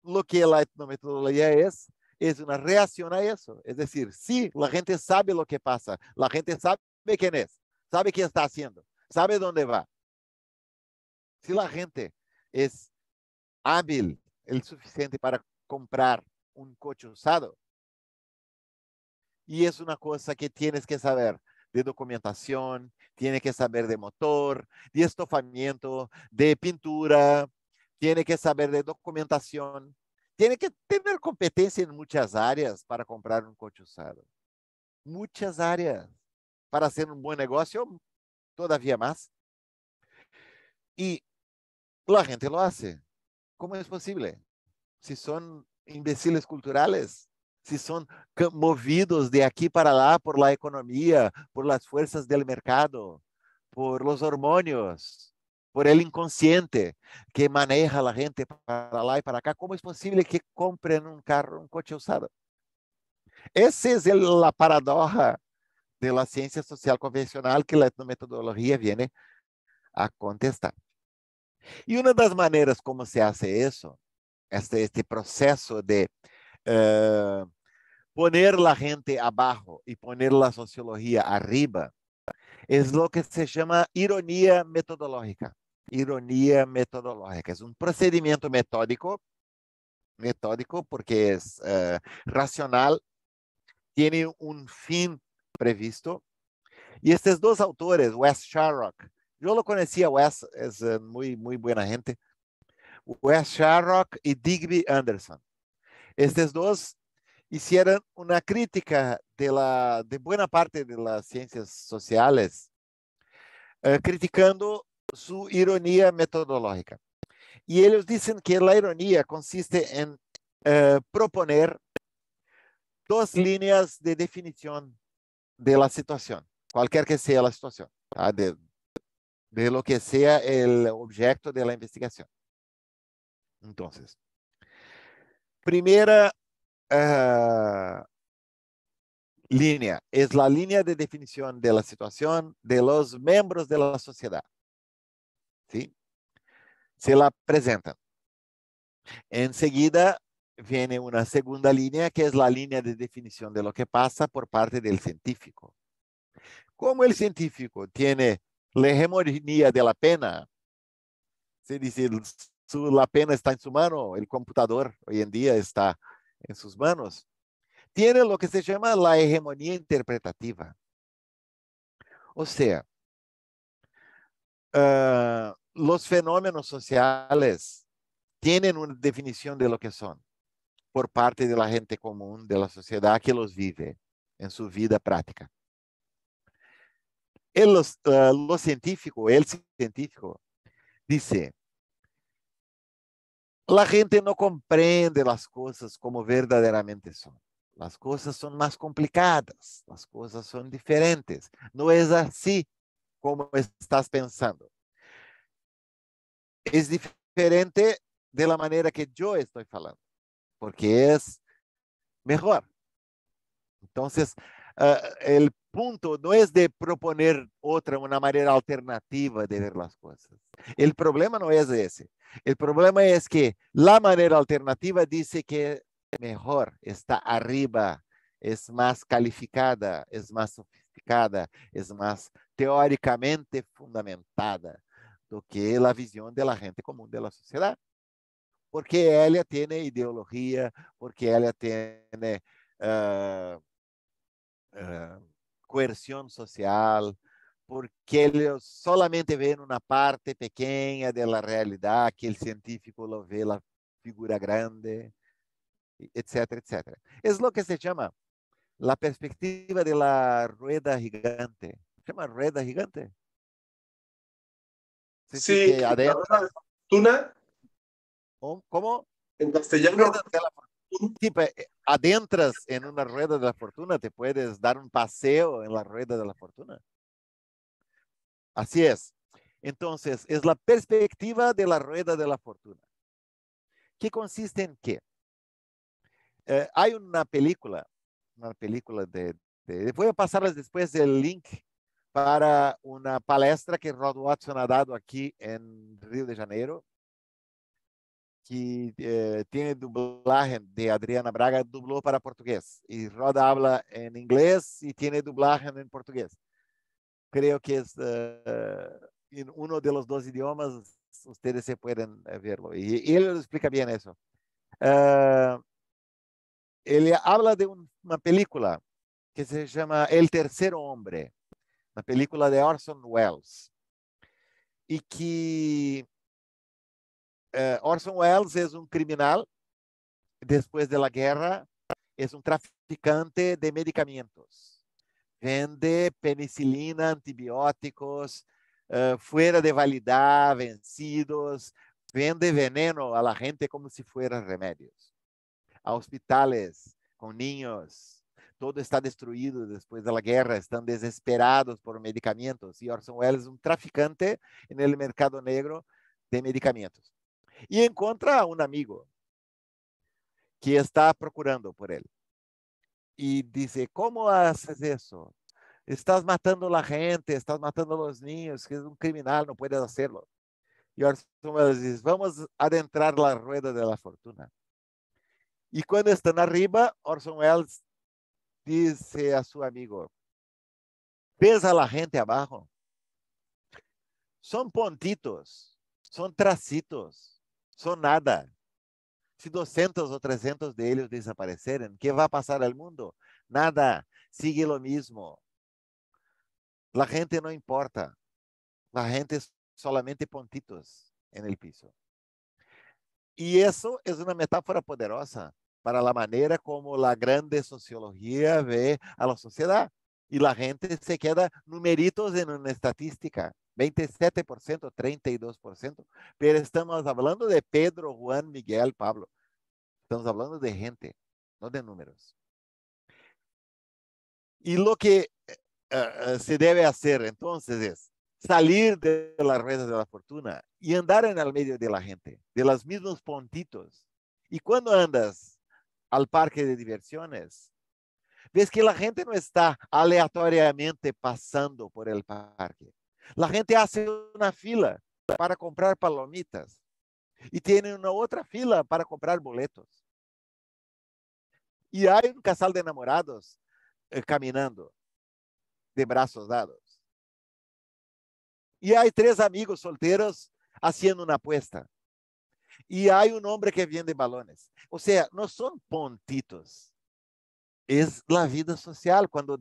lo que la etnometodología es, es una reacción a eso. Es decir, sí, la gente sabe lo que pasa, la gente sabe quién es, sabe qué está haciendo, sabe dónde va. Si la gente es hábil, el suficiente para comprar un coche usado. Y es una cosa que tienes que saber de documentación, tiene que saber de motor, de estofamiento, de pintura, tiene que saber de documentación, tiene que tener competencia en muchas áreas para comprar un coche usado. Muchas áreas para hacer un buen negocio, todavía más. Y la gente lo hace. ¿Cómo es posible? se são imbeciles culturales, se são movidos de aqui para lá por la economia, por las fuerzas del mercado, por los hormônios, por el inconsciente que maneja a la gente para lá e para cá, como é possível que compren um carro, um coche usado? Essa es a paradoxa paradoja de la ciencia social convencional que la metodología viene a contestar. E uma das maneiras como se hace isso este, este de uh, poner la gente abajo y poner la sociología arriba, es lo que se llama ironía metodológica. Ironía metodológica es un procedimiento metódico, metódico porque es uh, racional, tiene un fin previsto. Y estos dos autores, Wes Sharrock, yo lo conocía, Wes es uh, muy, muy buena gente, Wes Sharrock y Digby Anderson. Estos dos hicieron una crítica de, buena parte de las ciencias sociales, eh, criticando su ironía metodológica. Y ellos dicen que la ironía consiste en eh, proponer dos líneas de definición de la situación, cualquier que sea la situación, de lo que sea el objeto de la investigación. Entonces, primera ah, línea es la línea de definición de la situación de los miembros de la sociedad. ¿Sí? Se la presentan. Enseguida viene una segunda línea que es la línea de definición de lo que pasa por parte del científico. Como el científico tiene la hegemonía de la pena, se dice la pena está en su mano, el computador hoy en día está en sus manos. Tiene lo que se llama la hegemonía interpretativa. O sea, ah, los fenómenos sociales tienen una definición de lo que son por parte de la gente común, de la sociedad que los vive en su vida práctica. El, ah, lo científico, el científico, dice, La gente não compreende as coisas como verdadeiramente são. As coisas são mais complicadas, as coisas são diferentes. Não é assim como estás pensando. É diferente da maneira que eu estou falando, porque é melhor. Então, uh, eh, o Ponto não é de proponer outra uma maneira alternativa de ver as coisas. O problema não é esse. O problema é que a maneira alternativa diz que é melhor, está arriba, é mais calificada, é mais sofisticada, é mais teóricamente fundamentada do que a visão de la gente comum de sociedade, Porque ela tem ideologia, porque ela tem Uh, eh, uh, eh, coerción social, porque ellos solamente ven una parte pequeña de la realidad, que el científico lo ve, la figura grande, etcétera, etcétera. Es lo que se llama la perspectiva de la rueda gigante. ¿Se llama rueda gigante? Sí, sí, ¿Tuna? ¿Cómo? En castellano. Eh, adentras en una rueda de la fortuna, te puedes dar un paseo en la rueda de la fortuna. Así es. Entonces, es la perspectiva de la rueda de la fortuna. ¿Qué consiste en qué? Eh, hay una película, una película de, de, Voy a pasarles después el link para una palestra que Rod Watson ha dado aquí en Río de Janeiro que eh, dublagem de Adriana Braga, dublou para português e Roda habla en inglés e tiene dublagem en portugués. Creo que es uh, en uno de los dos idiomas, ustedes se pueden eh, verlo. Y, él explica bien eso. Uh, él habla de un, una película que se llama El Tercer Hombre, una película de Orson Welles. Y que eh, Orson Welles é um criminal depois da guerra, é um traficante de medicamentos. Vende penicilina, antibióticos, eh, fora de validar, vencidos, vende veneno a la gente como se si remédios. A hospitales com niños, todo está destruído depois da guerra, estão desesperados por medicamentos. E Orson Welles é um traficante no mercado negro de medicamentos e encontra um amigo que está procurando por ele. E diz: Como haces isso? Estás matando a gente, estás matando os ninhos, que é um criminal, não pode hacerlo. E Orson Welles diz: Vamos adentrar a rueda de la fortuna. E quando estão arriba, Orson Welles diz a seu amigo: Pesa a gente abaixo. São pontitos, são tracitos são nada. se 200 ou 300 de desaparecerem o que vai passar ao mundo? Nada, sigue o mesmo a gente não importa. a gente é solamente puntitos em el piso. e isso é uma metáfora poderosa para a maneira como a grande sociologia vê a sociedade. E a gente se queda numeritos em uma estatística 27%, 32%. Pero estamos hablando de Pedro, Juan, Miguel, Pablo. Estamos hablando de gente, no de números. Y lo que eh, eh, se debe hacer entonces es salir de las redes de la fortuna y andar en el medio de la gente, de los mismos puntitos. Y cuando andas al parque de diversiones, ves que la gente no está aleatoriamente pasando por el parque. La gente hace una fila para comprar palomitas y tiene una otra fila para comprar boletos. E há um casal de namorados eh, caminhando, de braços dados. E há três amigos solteiros fazendo uma apuesta. E há um homem que vende balones. Ou seja, não são pontitos. É a vida social, quando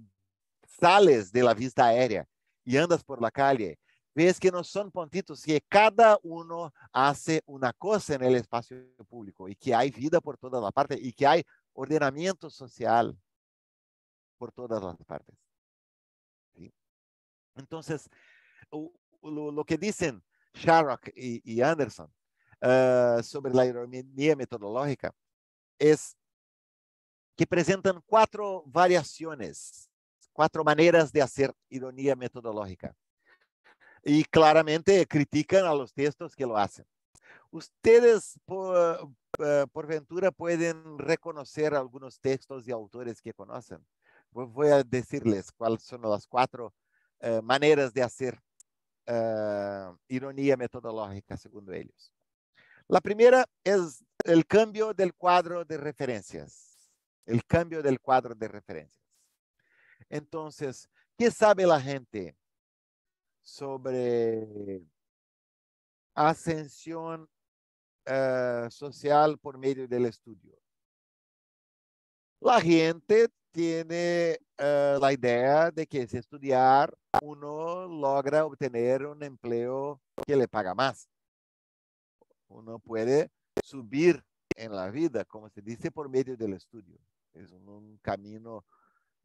sales de la vista aérea y andas por la calle, ves que no son puntitos, que cada uno hace una cosa en el espacio público y que hay vida por todas las partes y que hay ordenamiento social por todas las partes. Entonces, lo, que dicen Sharrock y, Anderson eh, sobre la ironía metodológica es que presentan cuatro variaciones cuatro maneras de hacer ironía metodológica. Y claramente critican a los textos que lo hacen. Ustedes, por, eh, ventura, pueden reconocer algunos textos y autores que conocen. Voy a decirles cuáles son las cuatro eh, maneras de hacer eh, ironía metodológica, según ellos. La primera es el cambio del cuadro de referencias. El cambio del cuadro de referencias. Entonces, ¿qué sabe la gente sobre ascensión eh, social por medio del estudio? La gente tiene eh, la idea de que si estudiar uno logra obtener un empleo que le paga más. Uno puede subir en la vida, como se dice, por medio del estudio. Es un camino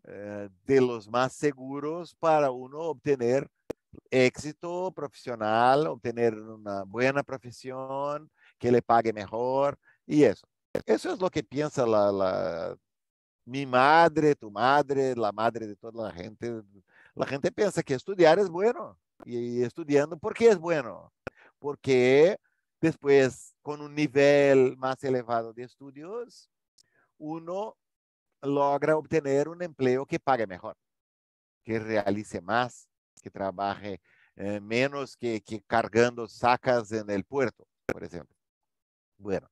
eh, de los más seguros para uno obtener éxito profesional, obtener una buena profesión que le pague mejor y eso. Eso es lo que piensa la, mi madre, tu madre, la madre de toda la gente. La gente piensa que estudiar es bueno y, y estudiando, ¿por qué es bueno? Porque después con un nivel más elevado de estudios, uno logra obtener un empleo que pague mejor, que realice más, que trabaje eh, menos que, que cargando sacas en el puerto, por ejemplo. Bueno,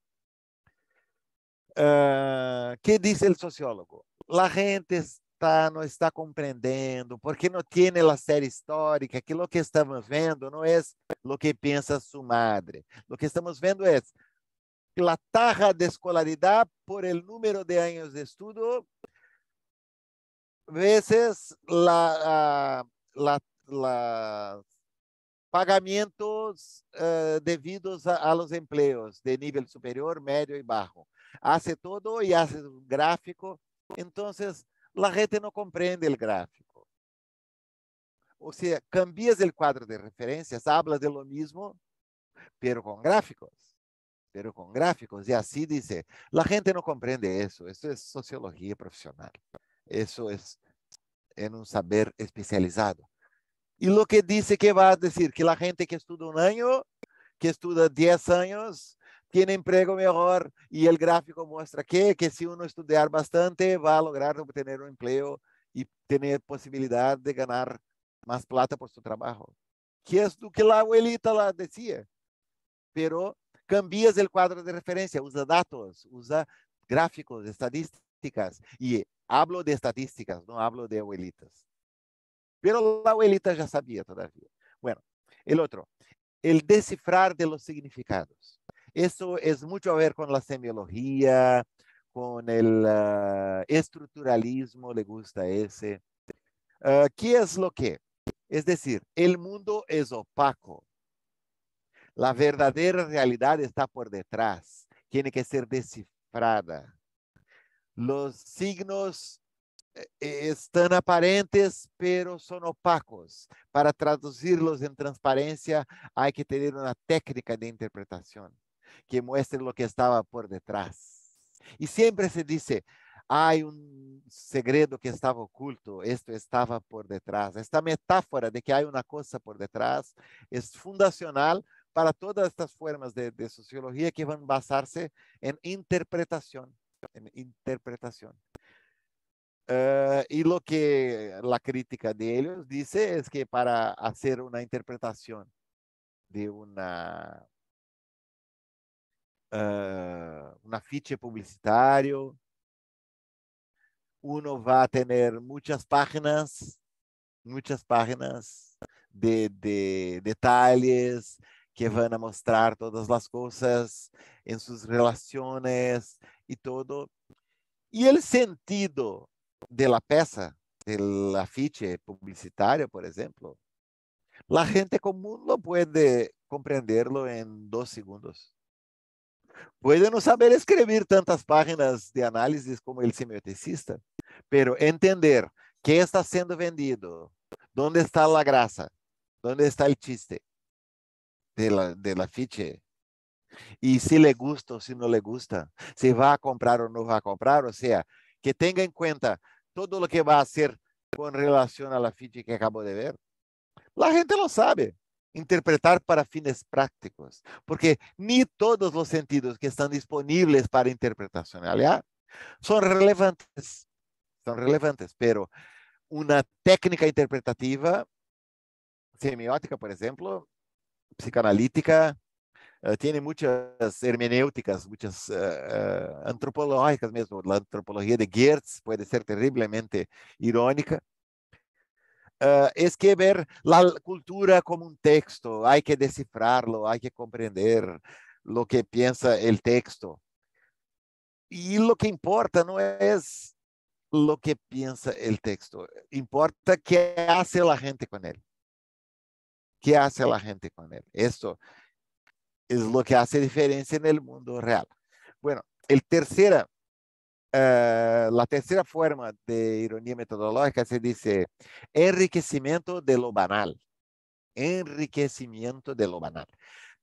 Uh, ah, que diz o sociólogo? La gente está, não está compreendendo, porque não tem a série histórica, que o que estamos vendo não é o que pensa sua madre. O que estamos vendo é la tasa de escolaridad por el número de años de estudio veces la, ah, la, la pagamentos uh, eh, devidos a, a, los empleos de nivel superior, medio y bajo. Hace todo y hace un gráfico, entonces la gente no comprende el gráfico. O sea, cambias el cuadro de referencias, hablas de lo mismo, pero con gráficos. con gráficos, y así dice, la gente no comprende eso, eso es sociología profesional, eso es en un saber especializado. Y lo que dice que va a decir que la gente que estudia un año, que estudia 10 años, tiene empleo mejor y el gráfico muestra que, que si uno estudiar bastante va a lograr obtener un empleo y tener posibilidad de ganar más plata por su trabajo. Que es lo que la abuelita la decía. Pero cambias el cuadro de referencia, usa datos, usa gráficos, estadísticas. Y hablo de estadísticas, no hablo de abuelitas. Pero la abuelita ya sabía todavía. Bueno, el otro, el descifrar de los significados. Eso es mucho a ver con la semiología, con el ah, estructuralismo, le gusta ese. Ah, ¿Qué es lo que? Es decir, el mundo es opaco, la verdadera realidad está por detrás. Tiene que ser descifrada. Los signos eh, eh, están aparentes, pero son opacos. Para traducirlos en transparencia, hay que tener una técnica de interpretación que muestre lo que estaba por detrás. Y siempre se dice, hay un secreto que estaba oculto, esto estaba por detrás. Esta metáfora de que hay una cosa por detrás es fundacional para todas estas formas de, sociología que van a basarse en interpretación, en interpretación. Eh, y lo que la crítica de ellos dice es que para hacer una interpretación de una, uh, un afiche publicitario, uno va a tener muchas páginas, muchas páginas de detalles, que vão mostrar todas as coisas em suas relações e todo. E o sentido da peça, do afiche publicitário, por exemplo, a gente comum não pode compreenderlo em dois segundos. Pode não saber escrever tantas páginas de análises como o semioticista, mas entender que está sendo vendido, onde está a graça, onde está o chiste, de la, del afiche. Y si le gusta o si no le gusta, si va a comprar o no va a comprar, o sea, que tenga en cuenta todo lo que va a hacer con relación a la ficha que acabo de ver. La gente lo sabe interpretar para fines prácticos, porque ni todos los sentidos que están disponibles para interpretación ¿ya? son relevantes, son relevantes, pero una técnica interpretativa semiótica, por ejemplo, psicanalítica eh, tiene muchas hermenéuticas, muchas eh, eh, antropológicas mismo. La antropología de Geertz puede ser terriblemente irónica. es que ver la cultura como un texto, hay que descifrarlo, hay que comprender lo que piensa el texto. Y lo que importa no es lo que piensa el texto, importa qué hace la gente con él. ¿Qué hace la gente con él? Esto es lo que hace diferencia en el mundo real. Bueno, el tercera, eh, la tercera forma de ironía metodológica se dice enriquecimiento de lo banal. Enriquecimiento de lo banal.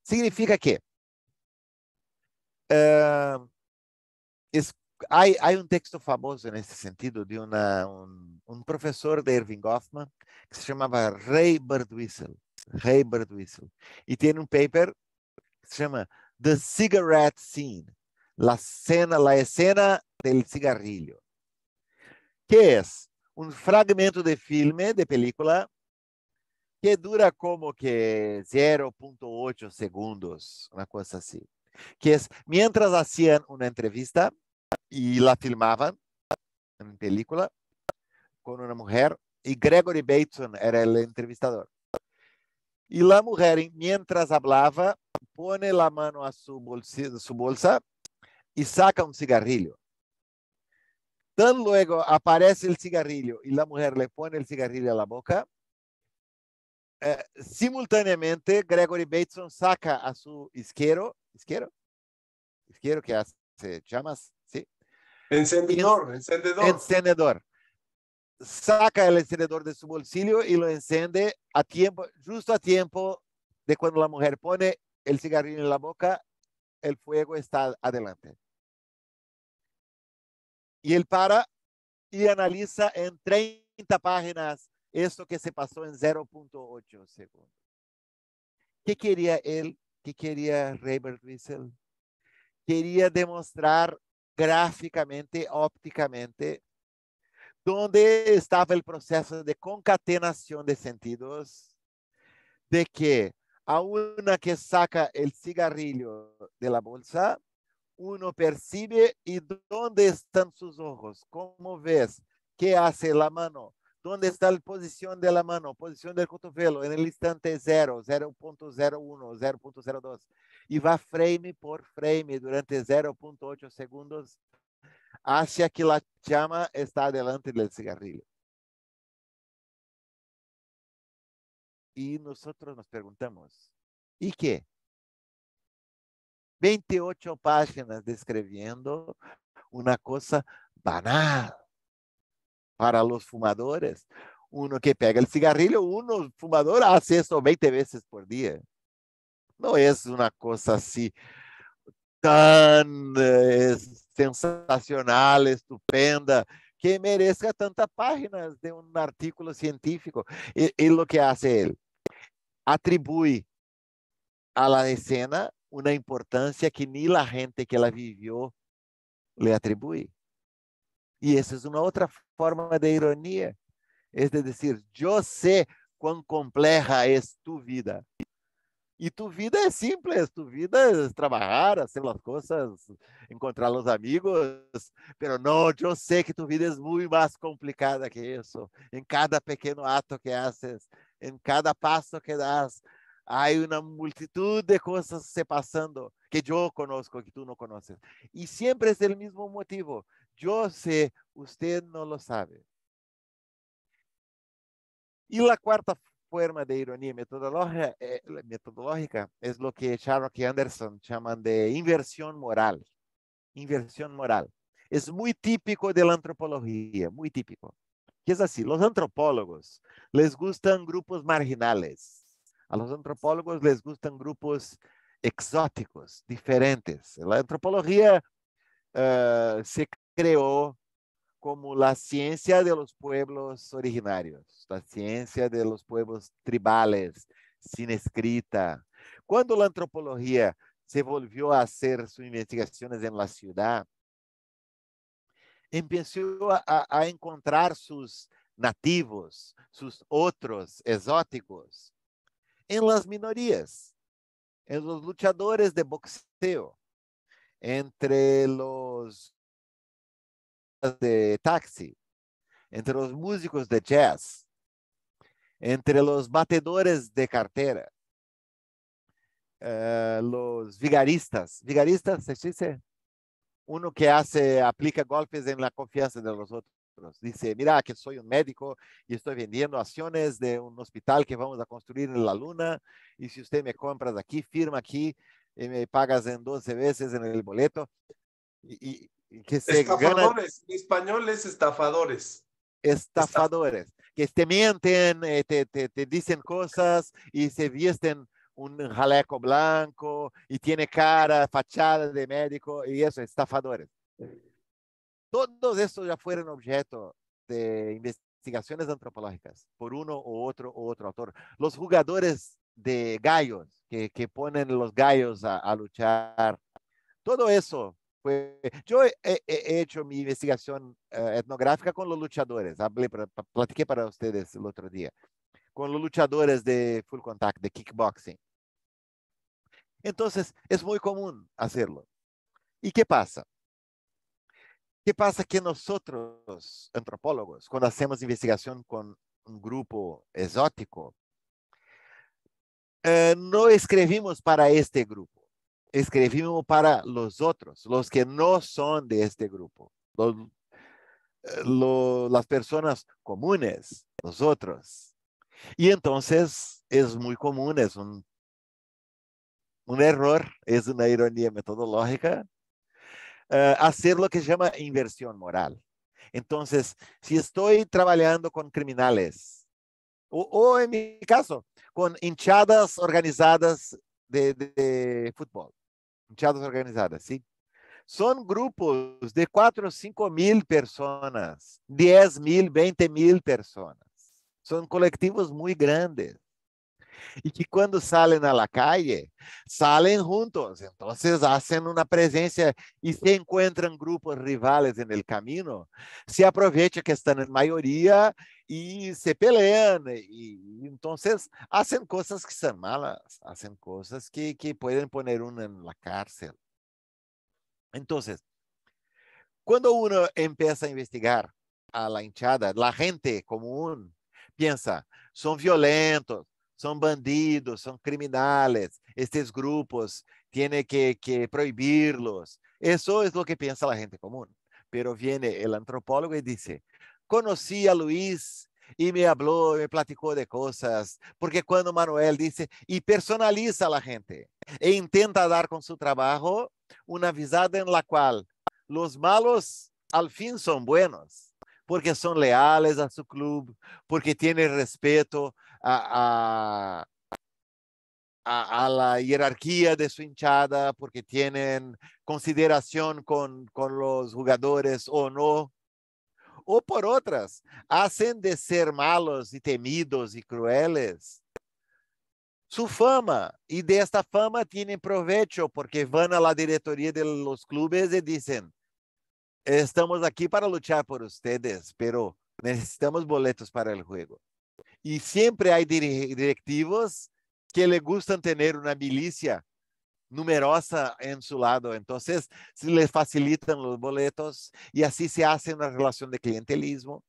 Significa que eh, hay, un texto famoso en ese sentido de una, un, profesor de Irving Goffman que se llamaba Ray Birdwhistle. Herbert Whistle. E tem um paper que se chama The Cigarette Scene, la cena, la escena del cigarrillo, que é um fragmento de filme, de película, que dura como que 0.8 segundos, uma coisa assim. Que é, mientras hacían uma entrevista e la filmavam em película com uma mulher, e Gregory Bateson era o entrevistador. E a mulher, mientras hablaba, põe la mano a mão bolsa, sua bolsa e saca um cigarrillo. Tão logo aparece o cigarrillo e a mulher le põe o cigarrillo a la boca. Eh, Gregory Bateson saca a sua isquero, isquero, isquero que hace llamas, ¿sí? Encendedor, encendedor. Encendedor. saca el encendedor de su bolsillo y lo enciende a tiempo, justo a tiempo de cuando la mujer pone el cigarrillo en la boca, el fuego está adelante. Y él para y analiza en 30 páginas esto que se pasó en 0.8 segundos. ¿Qué quería él? ¿Qué quería Raymond Wiesel? Quería demostrar gráficamente, ópticamente, donde estaba el proceso de concatenación de sentidos, de que a una que saca el cigarrillo de la bolsa, uno percibe y dónde están sus ojos, cómo ves, qué hace la mano, dónde está la posición de la mano, posición del cotovelo en el instante 0, 0.01, 0.02 y va frame por frame durante 0.8 segundos hacia que la llama está delante del cigarrillo. Y nosotros nos preguntamos, ¿y qué? 28 páginas describiendo una cosa banal para los fumadores. Uno que pega el cigarrillo, uno fumador hace eso 20 veces por día. No es una cosa así tan eh, é sensacional, estupenda, que mereça tantas páginas de um artigo científico. E, e lo que hace ele? Atribui a la escena uma importância que nem a gente que ela viveu lhe atribui. E essa é uma outra forma de ironia. É de dizer, eu sei quão complexa é tu vida. E tu vida é simples, tu vida é trabalhar, fazer assim, as coisas, encontrar os amigos. Pero não, eu sei que tu vida é muito mais complicada que isso. Em cada pequeno ato que haces, em cada passo que das, há uma multitud de coisas se passando que eu conosco, que tu não conheces. E sempre é o mesmo motivo. Eu sei, você não lo sabe. E a quarta forma de ironía metodológica, eh, metodológica es lo que Sherlock y Anderson llaman de inversión moral. Inversión moral. Es muy típico de la antropología, muy típico. Y es así, los antropólogos les gustan grupos marginales. A los antropólogos les gustan grupos exóticos, diferentes. La antropología eh, se creó como la ciencia de los pueblos originarios, la ciencia de los pueblos tribales, sin escrita. Cuando la antropología se volvió a hacer sus investigaciones en la ciudad, empezó a, a encontrar sus nativos, sus otros exóticos, en las minorías, en los luchadores de boxeo, entre los de taxi, entre los músicos de jazz, entre los batedores de cartera, eh, los vigaristas. ¿Vigaristas se dice? Uno que hace, aplica golpes en la confianza de los otros. Dice, mira, que soy un médico y estoy vendiendo acciones de un hospital que vamos a construir en la luna. Y si usted me compras aquí, firma aquí y me pagas en 12 veces en el boleto. y que estafadores, estafadores. Estafadores, que te mienten, eh, te, dicen cosas y se visten un jaleco blanco y tiene cara, fachada de médico y eso, estafadores. Todo eso ya fueron objeto de investigaciones antropológicas por uno u otro otro autor. Los jugadores de gallos que, que ponen los gallos a, a luchar, todo eso Pues, yo he, he, hecho uh, etnográfica com os luchadores. Platiquei para, vocês para outro dia. Com os Con luchadores de full contact, de kickboxing. Então, é muito comum fazê-lo. E o que passa? O que que nós, antropólogos, quando fazemos investigação com um grupo exótico, eh, no para este grupo? escribimos para los otros, los que no son de este grupo, eh, las personas comunes, los otros. Y entonces es muy común, es un, un error, es una ironía metodológica, eh, hacer lo que se llama inversión moral. Entonces, si estoy trabajando con criminales, o, en mi caso, con hinchadas organizadas de fútbol, Teatros organizadas, sim. São grupos de 4 ou 5 mil pessoas, 10 mil, 20 mil pessoas. São coletivos muito grandes e que quando saem a la calle, juntos, Então, hacen uma presença e se encontram grupos rivais no caminho se aproveita que estão em maioria e se pelean E, então, fazem coisas que são malas, fazem coisas que, que podem pôr um na la cárcel. Então, quando um empieza a investigar a la hinchada, a gente comum piensa, são violentos, son bandidos, son criminales, estos grupos tienen que, prohibirlos. Eso es lo que piensa la gente común. Pero viene el antropólogo y dice, conocí a Luis y me habló, me platicó de cosas, porque cuando Manuel dice, y personaliza a la gente, e intenta dar con su trabajo una visada en la cual los malos al fin son buenos, porque son leales a su club, porque tienen respeto, a, a, a, la hierarquia de sua hinchada, porque tienen consideración con, con los jugadores o no, ou por outras, hacen de ser malos e temidos e crueles. sua fama, e desta fama tienen proveito, porque vão à diretoria de los clubes e dizem: Estamos aqui para lutar por ustedes, pero precisamos boletos para o jogo. Y siempre hay directivos que le gustan tener una milicia numerosa en su lado. Entonces, se les facilitan los boletos y así se hace una relación de clientelismo.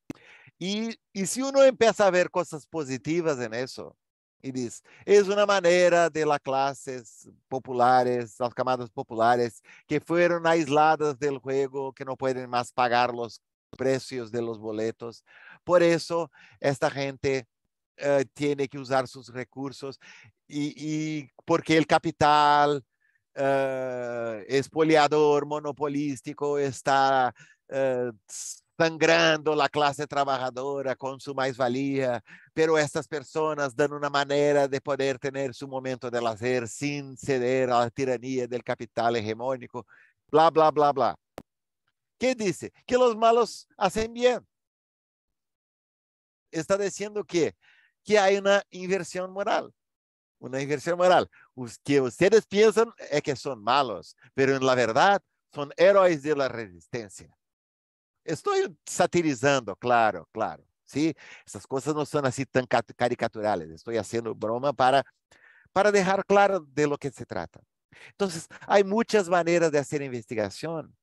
Y, y si uno empieza a ver cosas positivas en eso, y dice es una manera de las clases populares, las camadas populares, que fueron aisladas del juego, que no pueden más pagar los precios de los boletos. Por eso, esta gente eh, tiene que usar sus recursos y, porque el capital eh, espoliador, monopolístico, está eh, sangrando la clase trabajadora con su más valía pero estas personas dan una manera de poder tener su momento de ser sin ceder a la tiranía del capital hegemónico, bla, bla, bla, bla. ¿Qué dice? Que los malos hacen bien. Está diciendo que que hay una inversión moral. Una inversión moral. Los que ustedes piensan es eh, que son malos, pero en la verdad son héroes de la resistencia. Estoy satirizando, claro, claro. ¿sí? esas cosas no son así tan caricaturales. Estoy haciendo broma para, para dejar claro de lo que se trata. Entonces, hay muchas maneras de hacer investigación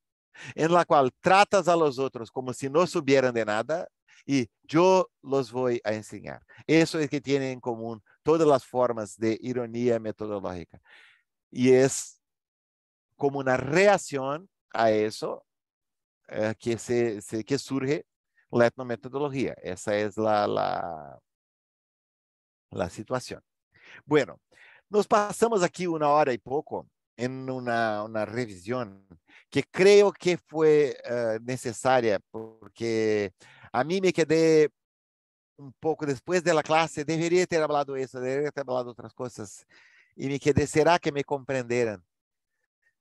en la cual tratas a los otros como si no supieran de nada y yo los voy a enseñar. Eso es que tienen en común todas las formas de ironía metodológica. Y es como una reacción a eso eh, que, se, que surge la etnometodología. Esa es la, la situación. Bueno, nos pasamos aquí una hora y poco en una, una revisión que creo que fue uh, necesaria porque a mí me quedé un poco después de la clase, debería haber hablado eso, debería haber hablado otras cosas y me quedé, ¿será que me comprenderan?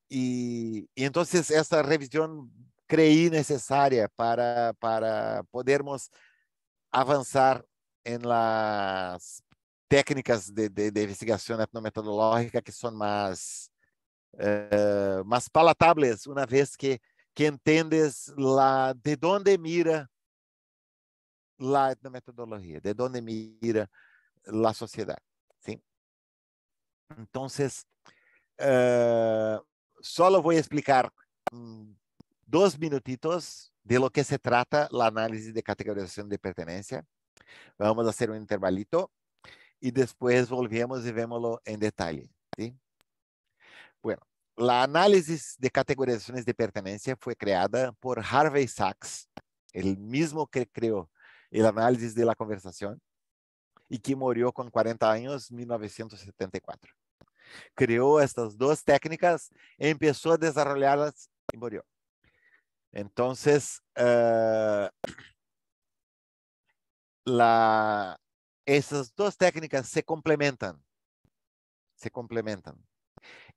Y, y entonces esta revisión creí necesaria para, para podermos avanzar en las técnicas de, de, de investigación etnometodológica que são mais para eh, mas palatables, uma vez que, que entendes lá de onde mira a metodologia, de onde mira a sociedade. sim. Então, eh, vou explicar um, dois minutitos de lo que se trata a análise de categorização de pertenência. Vamos fazer um intervalito e depois volvemos e vemos em detalhe. Bueno, la análisis de categorizaciones de pertenencia fue creada por Harvey Sachs, el mismo que creó el análisis de la conversación y que murió con 40 años, 1974. Creó estas dos técnicas, empezó a desarrollarlas y murió. Entonces, eh, esas dos técnicas se complementan. Se complementan.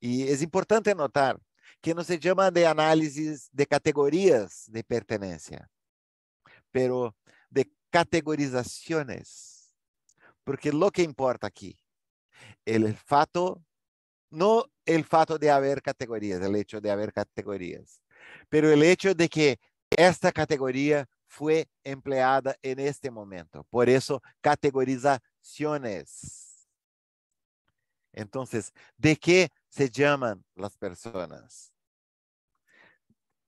E é importante notar que não se chama de análises de categorias de pertenência, pero de categorizações, porque o que importa aqui é o fato, não o fato de haver categorias, o hecho de haver categorias, pero o hecho de que esta categoria foi empregada em este momento. Por isso, categorizações. Então, ¿de que se chamam as pessoas?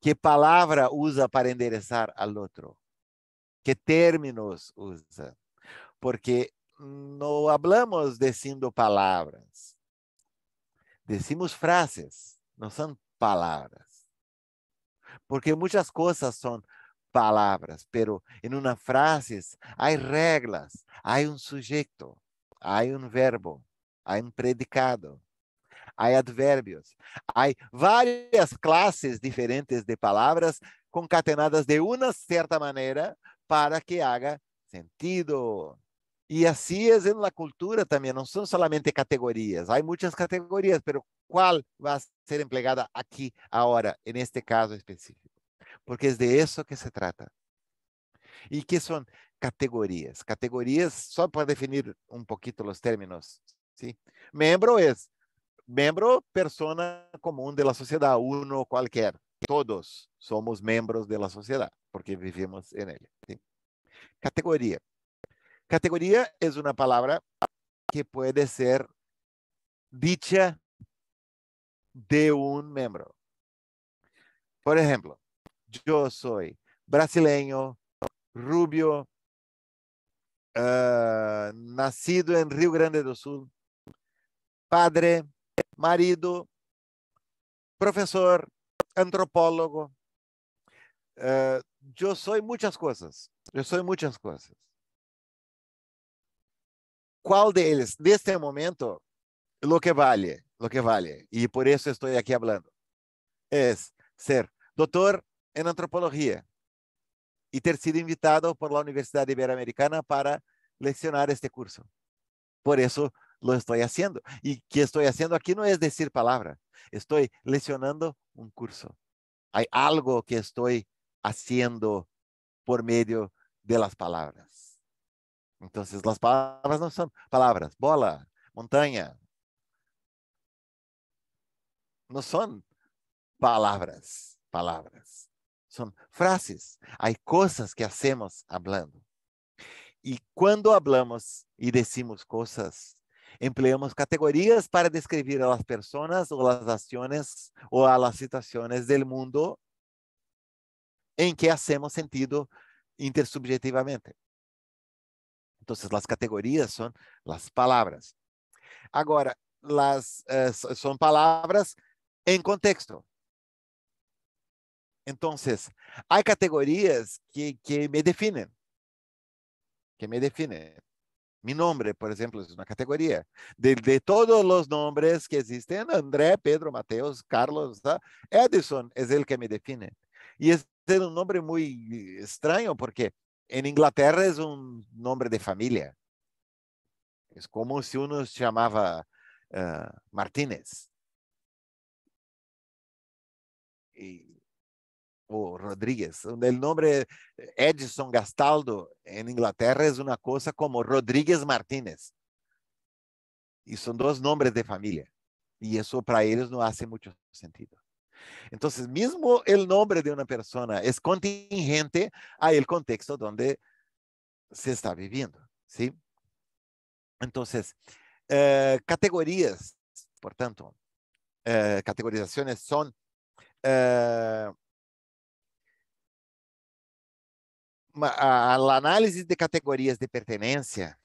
Que palavra usa para endereçar al outro? Que términos usa? Porque não hablamos dizendo palavras, Decimos frases, não são palavras. Porque muitas coisas são palavras, pero em uma frase há regras, há um sujeito, há um verbo há um predicado, há advérbios, há várias classes diferentes de palavras concatenadas de uma certa maneira para que haja sentido. E assim é na cultura também, não são somente categorias, há muitas categorias, mas qual vai ser empregada aqui, agora, neste caso específico? Porque é de isso que se trata. E que são categorias. Categorias, só para definir um pouquinho os términos ¿sí? Membro es miembro persona común de la sociedad, uno cualquier. Todos somos miembros de la sociedad porque vivimos en ella. Categoría. Categoría es una palabra que puede ser dicha de un miembro. Por ejemplo, yo soy brasileño, rubio, eh, nacido en Río Grande do Sul, padre, marido, professor, antropólogo. Uh, eh, eu sou muitas coisas. Eu sou muitas coisas. Qual deles, neste momento, o que vale, O que vale, e por isso estou aqui falando, é ser doutor em antropologia e ter sido invitado por la Universidade Ibero-Americana para lecionar este curso. Por isso, lo estoy haciendo. Y que estoy haciendo aquí no es decir palabra. Estoy lesionando un curso. Hay algo que estoy haciendo por medio de las palabras. Entonces, las palabras no son palabras, bola, montaña. No son palavras, palavras. São frases. Há coisas que hacemos hablando. E quando hablamos e decimos coisas, Empleamos categorias para describir a las personas o las acciones o a las situaciones del mundo em que hacemos sentido intersubjetivamente. Então, as categorias são as palavras. Agora, las, eh, são palavras em contexto. Então, há categorias que, que me definem. Que me definem. Mi nombre, por ejemplo, es una categoría. De, de todos los nombres que existen, André, Pedro, Mateos, Carlos, ¿tá? Edison es el que me define. Y es un nombre muy extraño porque en Inglaterra es un nombre de familia. Es como si uno se llamaba uh, Martínez. Y o Rodríguez. El nombre eh, Edson Gastaldo en Inglaterra es una cosa como Rodríguez Martínez. Y son dos nombres de familia. Y eso para ellos no hace mucho sentido. Entonces, mismo el nombre de una persona es contingente a el contexto donde se está viviendo, ¿sí? Entonces, eh, categorías, por tanto, eh, categorizaciones son a, a análise de categorias de pertenência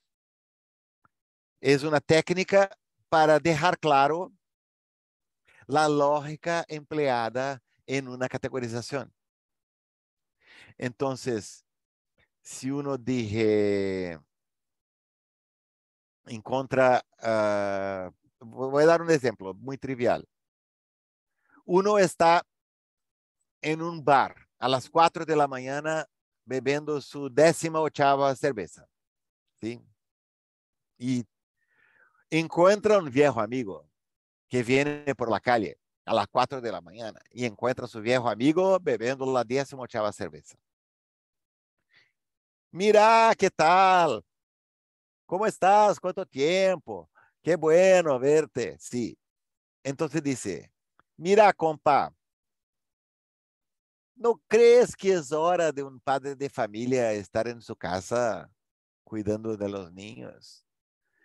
é uma técnica para deixar claro a lógica empregada em uma categorização. Então, se uno dije encontra, uh, ah, vou dar um exemplo muito trivial. Uno está em um bar a las 4 de la mañana bebiendo su décima ochava cerveza. ¿sí? Y encuentra un viejo amigo que viene por la calle a las 4 de la mañana y encuentra a su viejo amigo bebiendo la décima ochava cerveza. Mira, ¿qué tal? ¿Cómo estás? ¿Cuánto tiempo? Qué bueno verte. Sí. Entonces dice, mira, compa, ¿No crees que es hora de un padre de familia estar en su casa cuidando de los niños?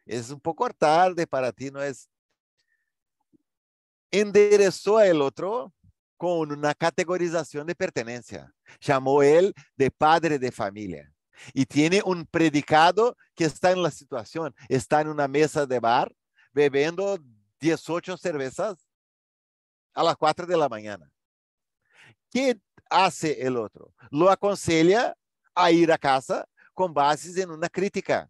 Es un poco tarde para ti, ¿no es? Enderezó el otro con una categorización de pertenencia. Llamó él de padre de familia. Y tiene un predicado que está en la situación. Está en una mesa de bar bebiendo 18 cervezas a las 4 de la mañana. ¿Qué hace el otro. Lo aconselha a ir a casa com bases em uma crítica,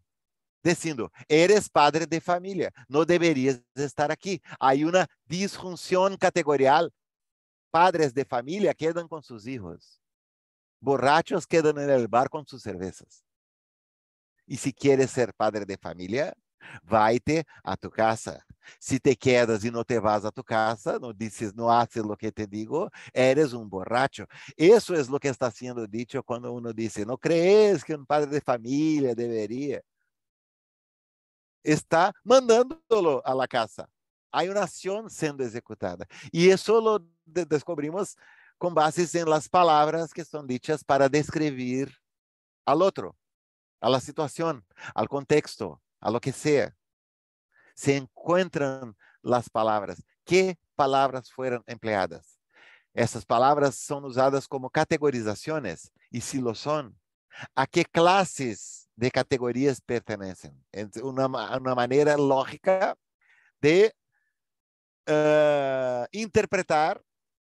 dizendo: eres padre de família, não deverias estar aqui. Há uma disfunção categorial. Padres de família quedam com seus filhos. Borrachos quedam no bar com suas cervezas. E se si quieres ser padre de família, vai-te a tu casa. Se te quedas e não te vas a tu casa, não dices, no haces lo que te digo, eres um borracho. Isso es o que está dito quando cuando uno dice, não crees que um padre de família deveria. Está lo a la casa. Há uma acción sendo executada e isso lo descobrimos com base em las palavras que são ditas para descrever al outro, a la situação, al contexto, a lo que sea se encontram as palavras que palavras foram empregadas Essas palavras são usadas como categorizações, e se lo são, a que classes de categorias pertencem? Uma, uma maneira lógica de uh, interpretar,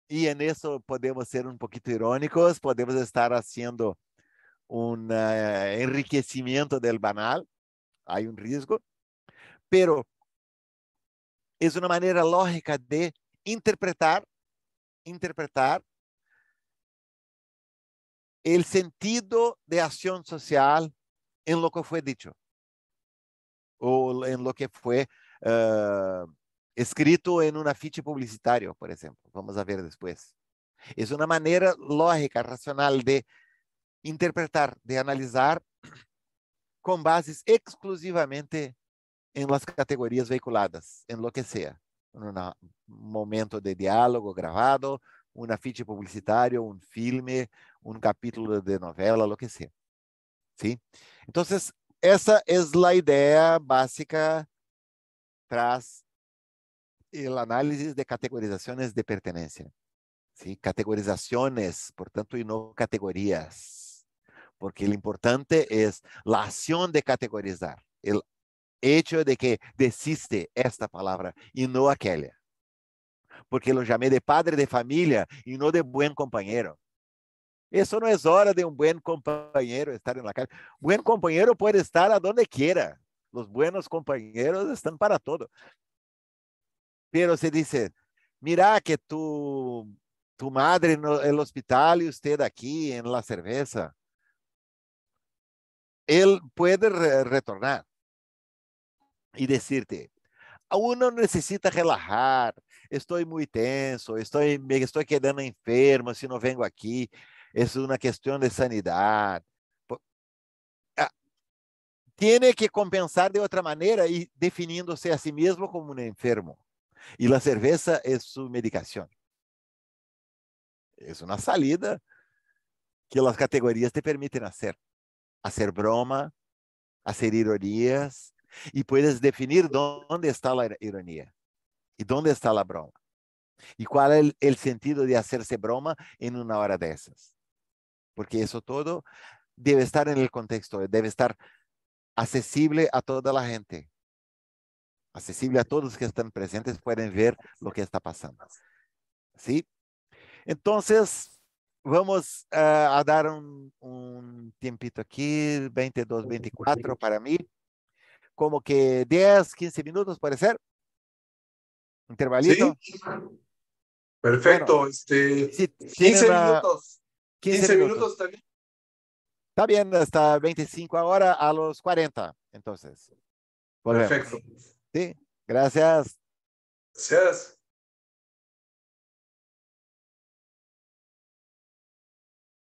e em isso podemos ser um pouquinho irônicos, podemos estar fazendo um uh, eh, enriquecimento del banal, há um risco, pero é uma maneira lógica de interpretar, interpretar o sentido de ação social em lo que foi dito ou em lo que foi uh, eh, escrito em um afiche publicitário, por exemplo. Vamos a ver depois. É uma maneira lógica, racional de interpretar, de analisar com bases exclusivamente em las categorias veiculadas, en lo que sea, momento de diálogo gravado, um afiche publicitário, um filme, um capítulo de novela, lo que sea. ¿Sí? essa é es la básica tras o análisis de categorizações de pertenência. ¿Sí? portanto, e não categorias, Porque o importante é a ação de categorizar, el hecho de que desiste esta palavra e não aquella. Porque eu llamé de padre de família e não de buen companheiro. Isso não é hora de um buen companheiro estar em la calle. Buen companheiro pode estar aonde quiera. Os buenos companheiros estão para todo. Pero se dice, mira que tu, tu madre no el hospital e usted aqui en la cerveza. Ele pode re retornar y decirte, uno necesita relajar, estoy muy tenso, estoy, me estoy quedando enfermo si no vengo aquí, es una cuestión de sanidad. Ah, tiene que compensar de otra manera y definiéndose a sí mismo como un enfermo. Y la cerveza es su medicación. Es una salida que las categorías te permiten hacer. Hacer broma, hacer ironías, y puedes definir dónde está la ironía y dónde está la broma. Y cuál es el, sentido de hacerse broma en una hora de esas. Porque eso todo debe estar en el contexto, debe estar accesible a toda la gente, accesible a todos los que están presentes, pueden ver lo que está pasando. ¿Sí? Entonces, vamos a dar un, un tiempito aquí, 22, 24 para mí como que 10, 15 minutos, puede ser. Intervalito. Sí. Perfecto, este, 15 minutos. 15, minutos. también. está bien. Está hasta 25 ahora a los 40, entonces. Perfecto. Sí, gracias. Gracias.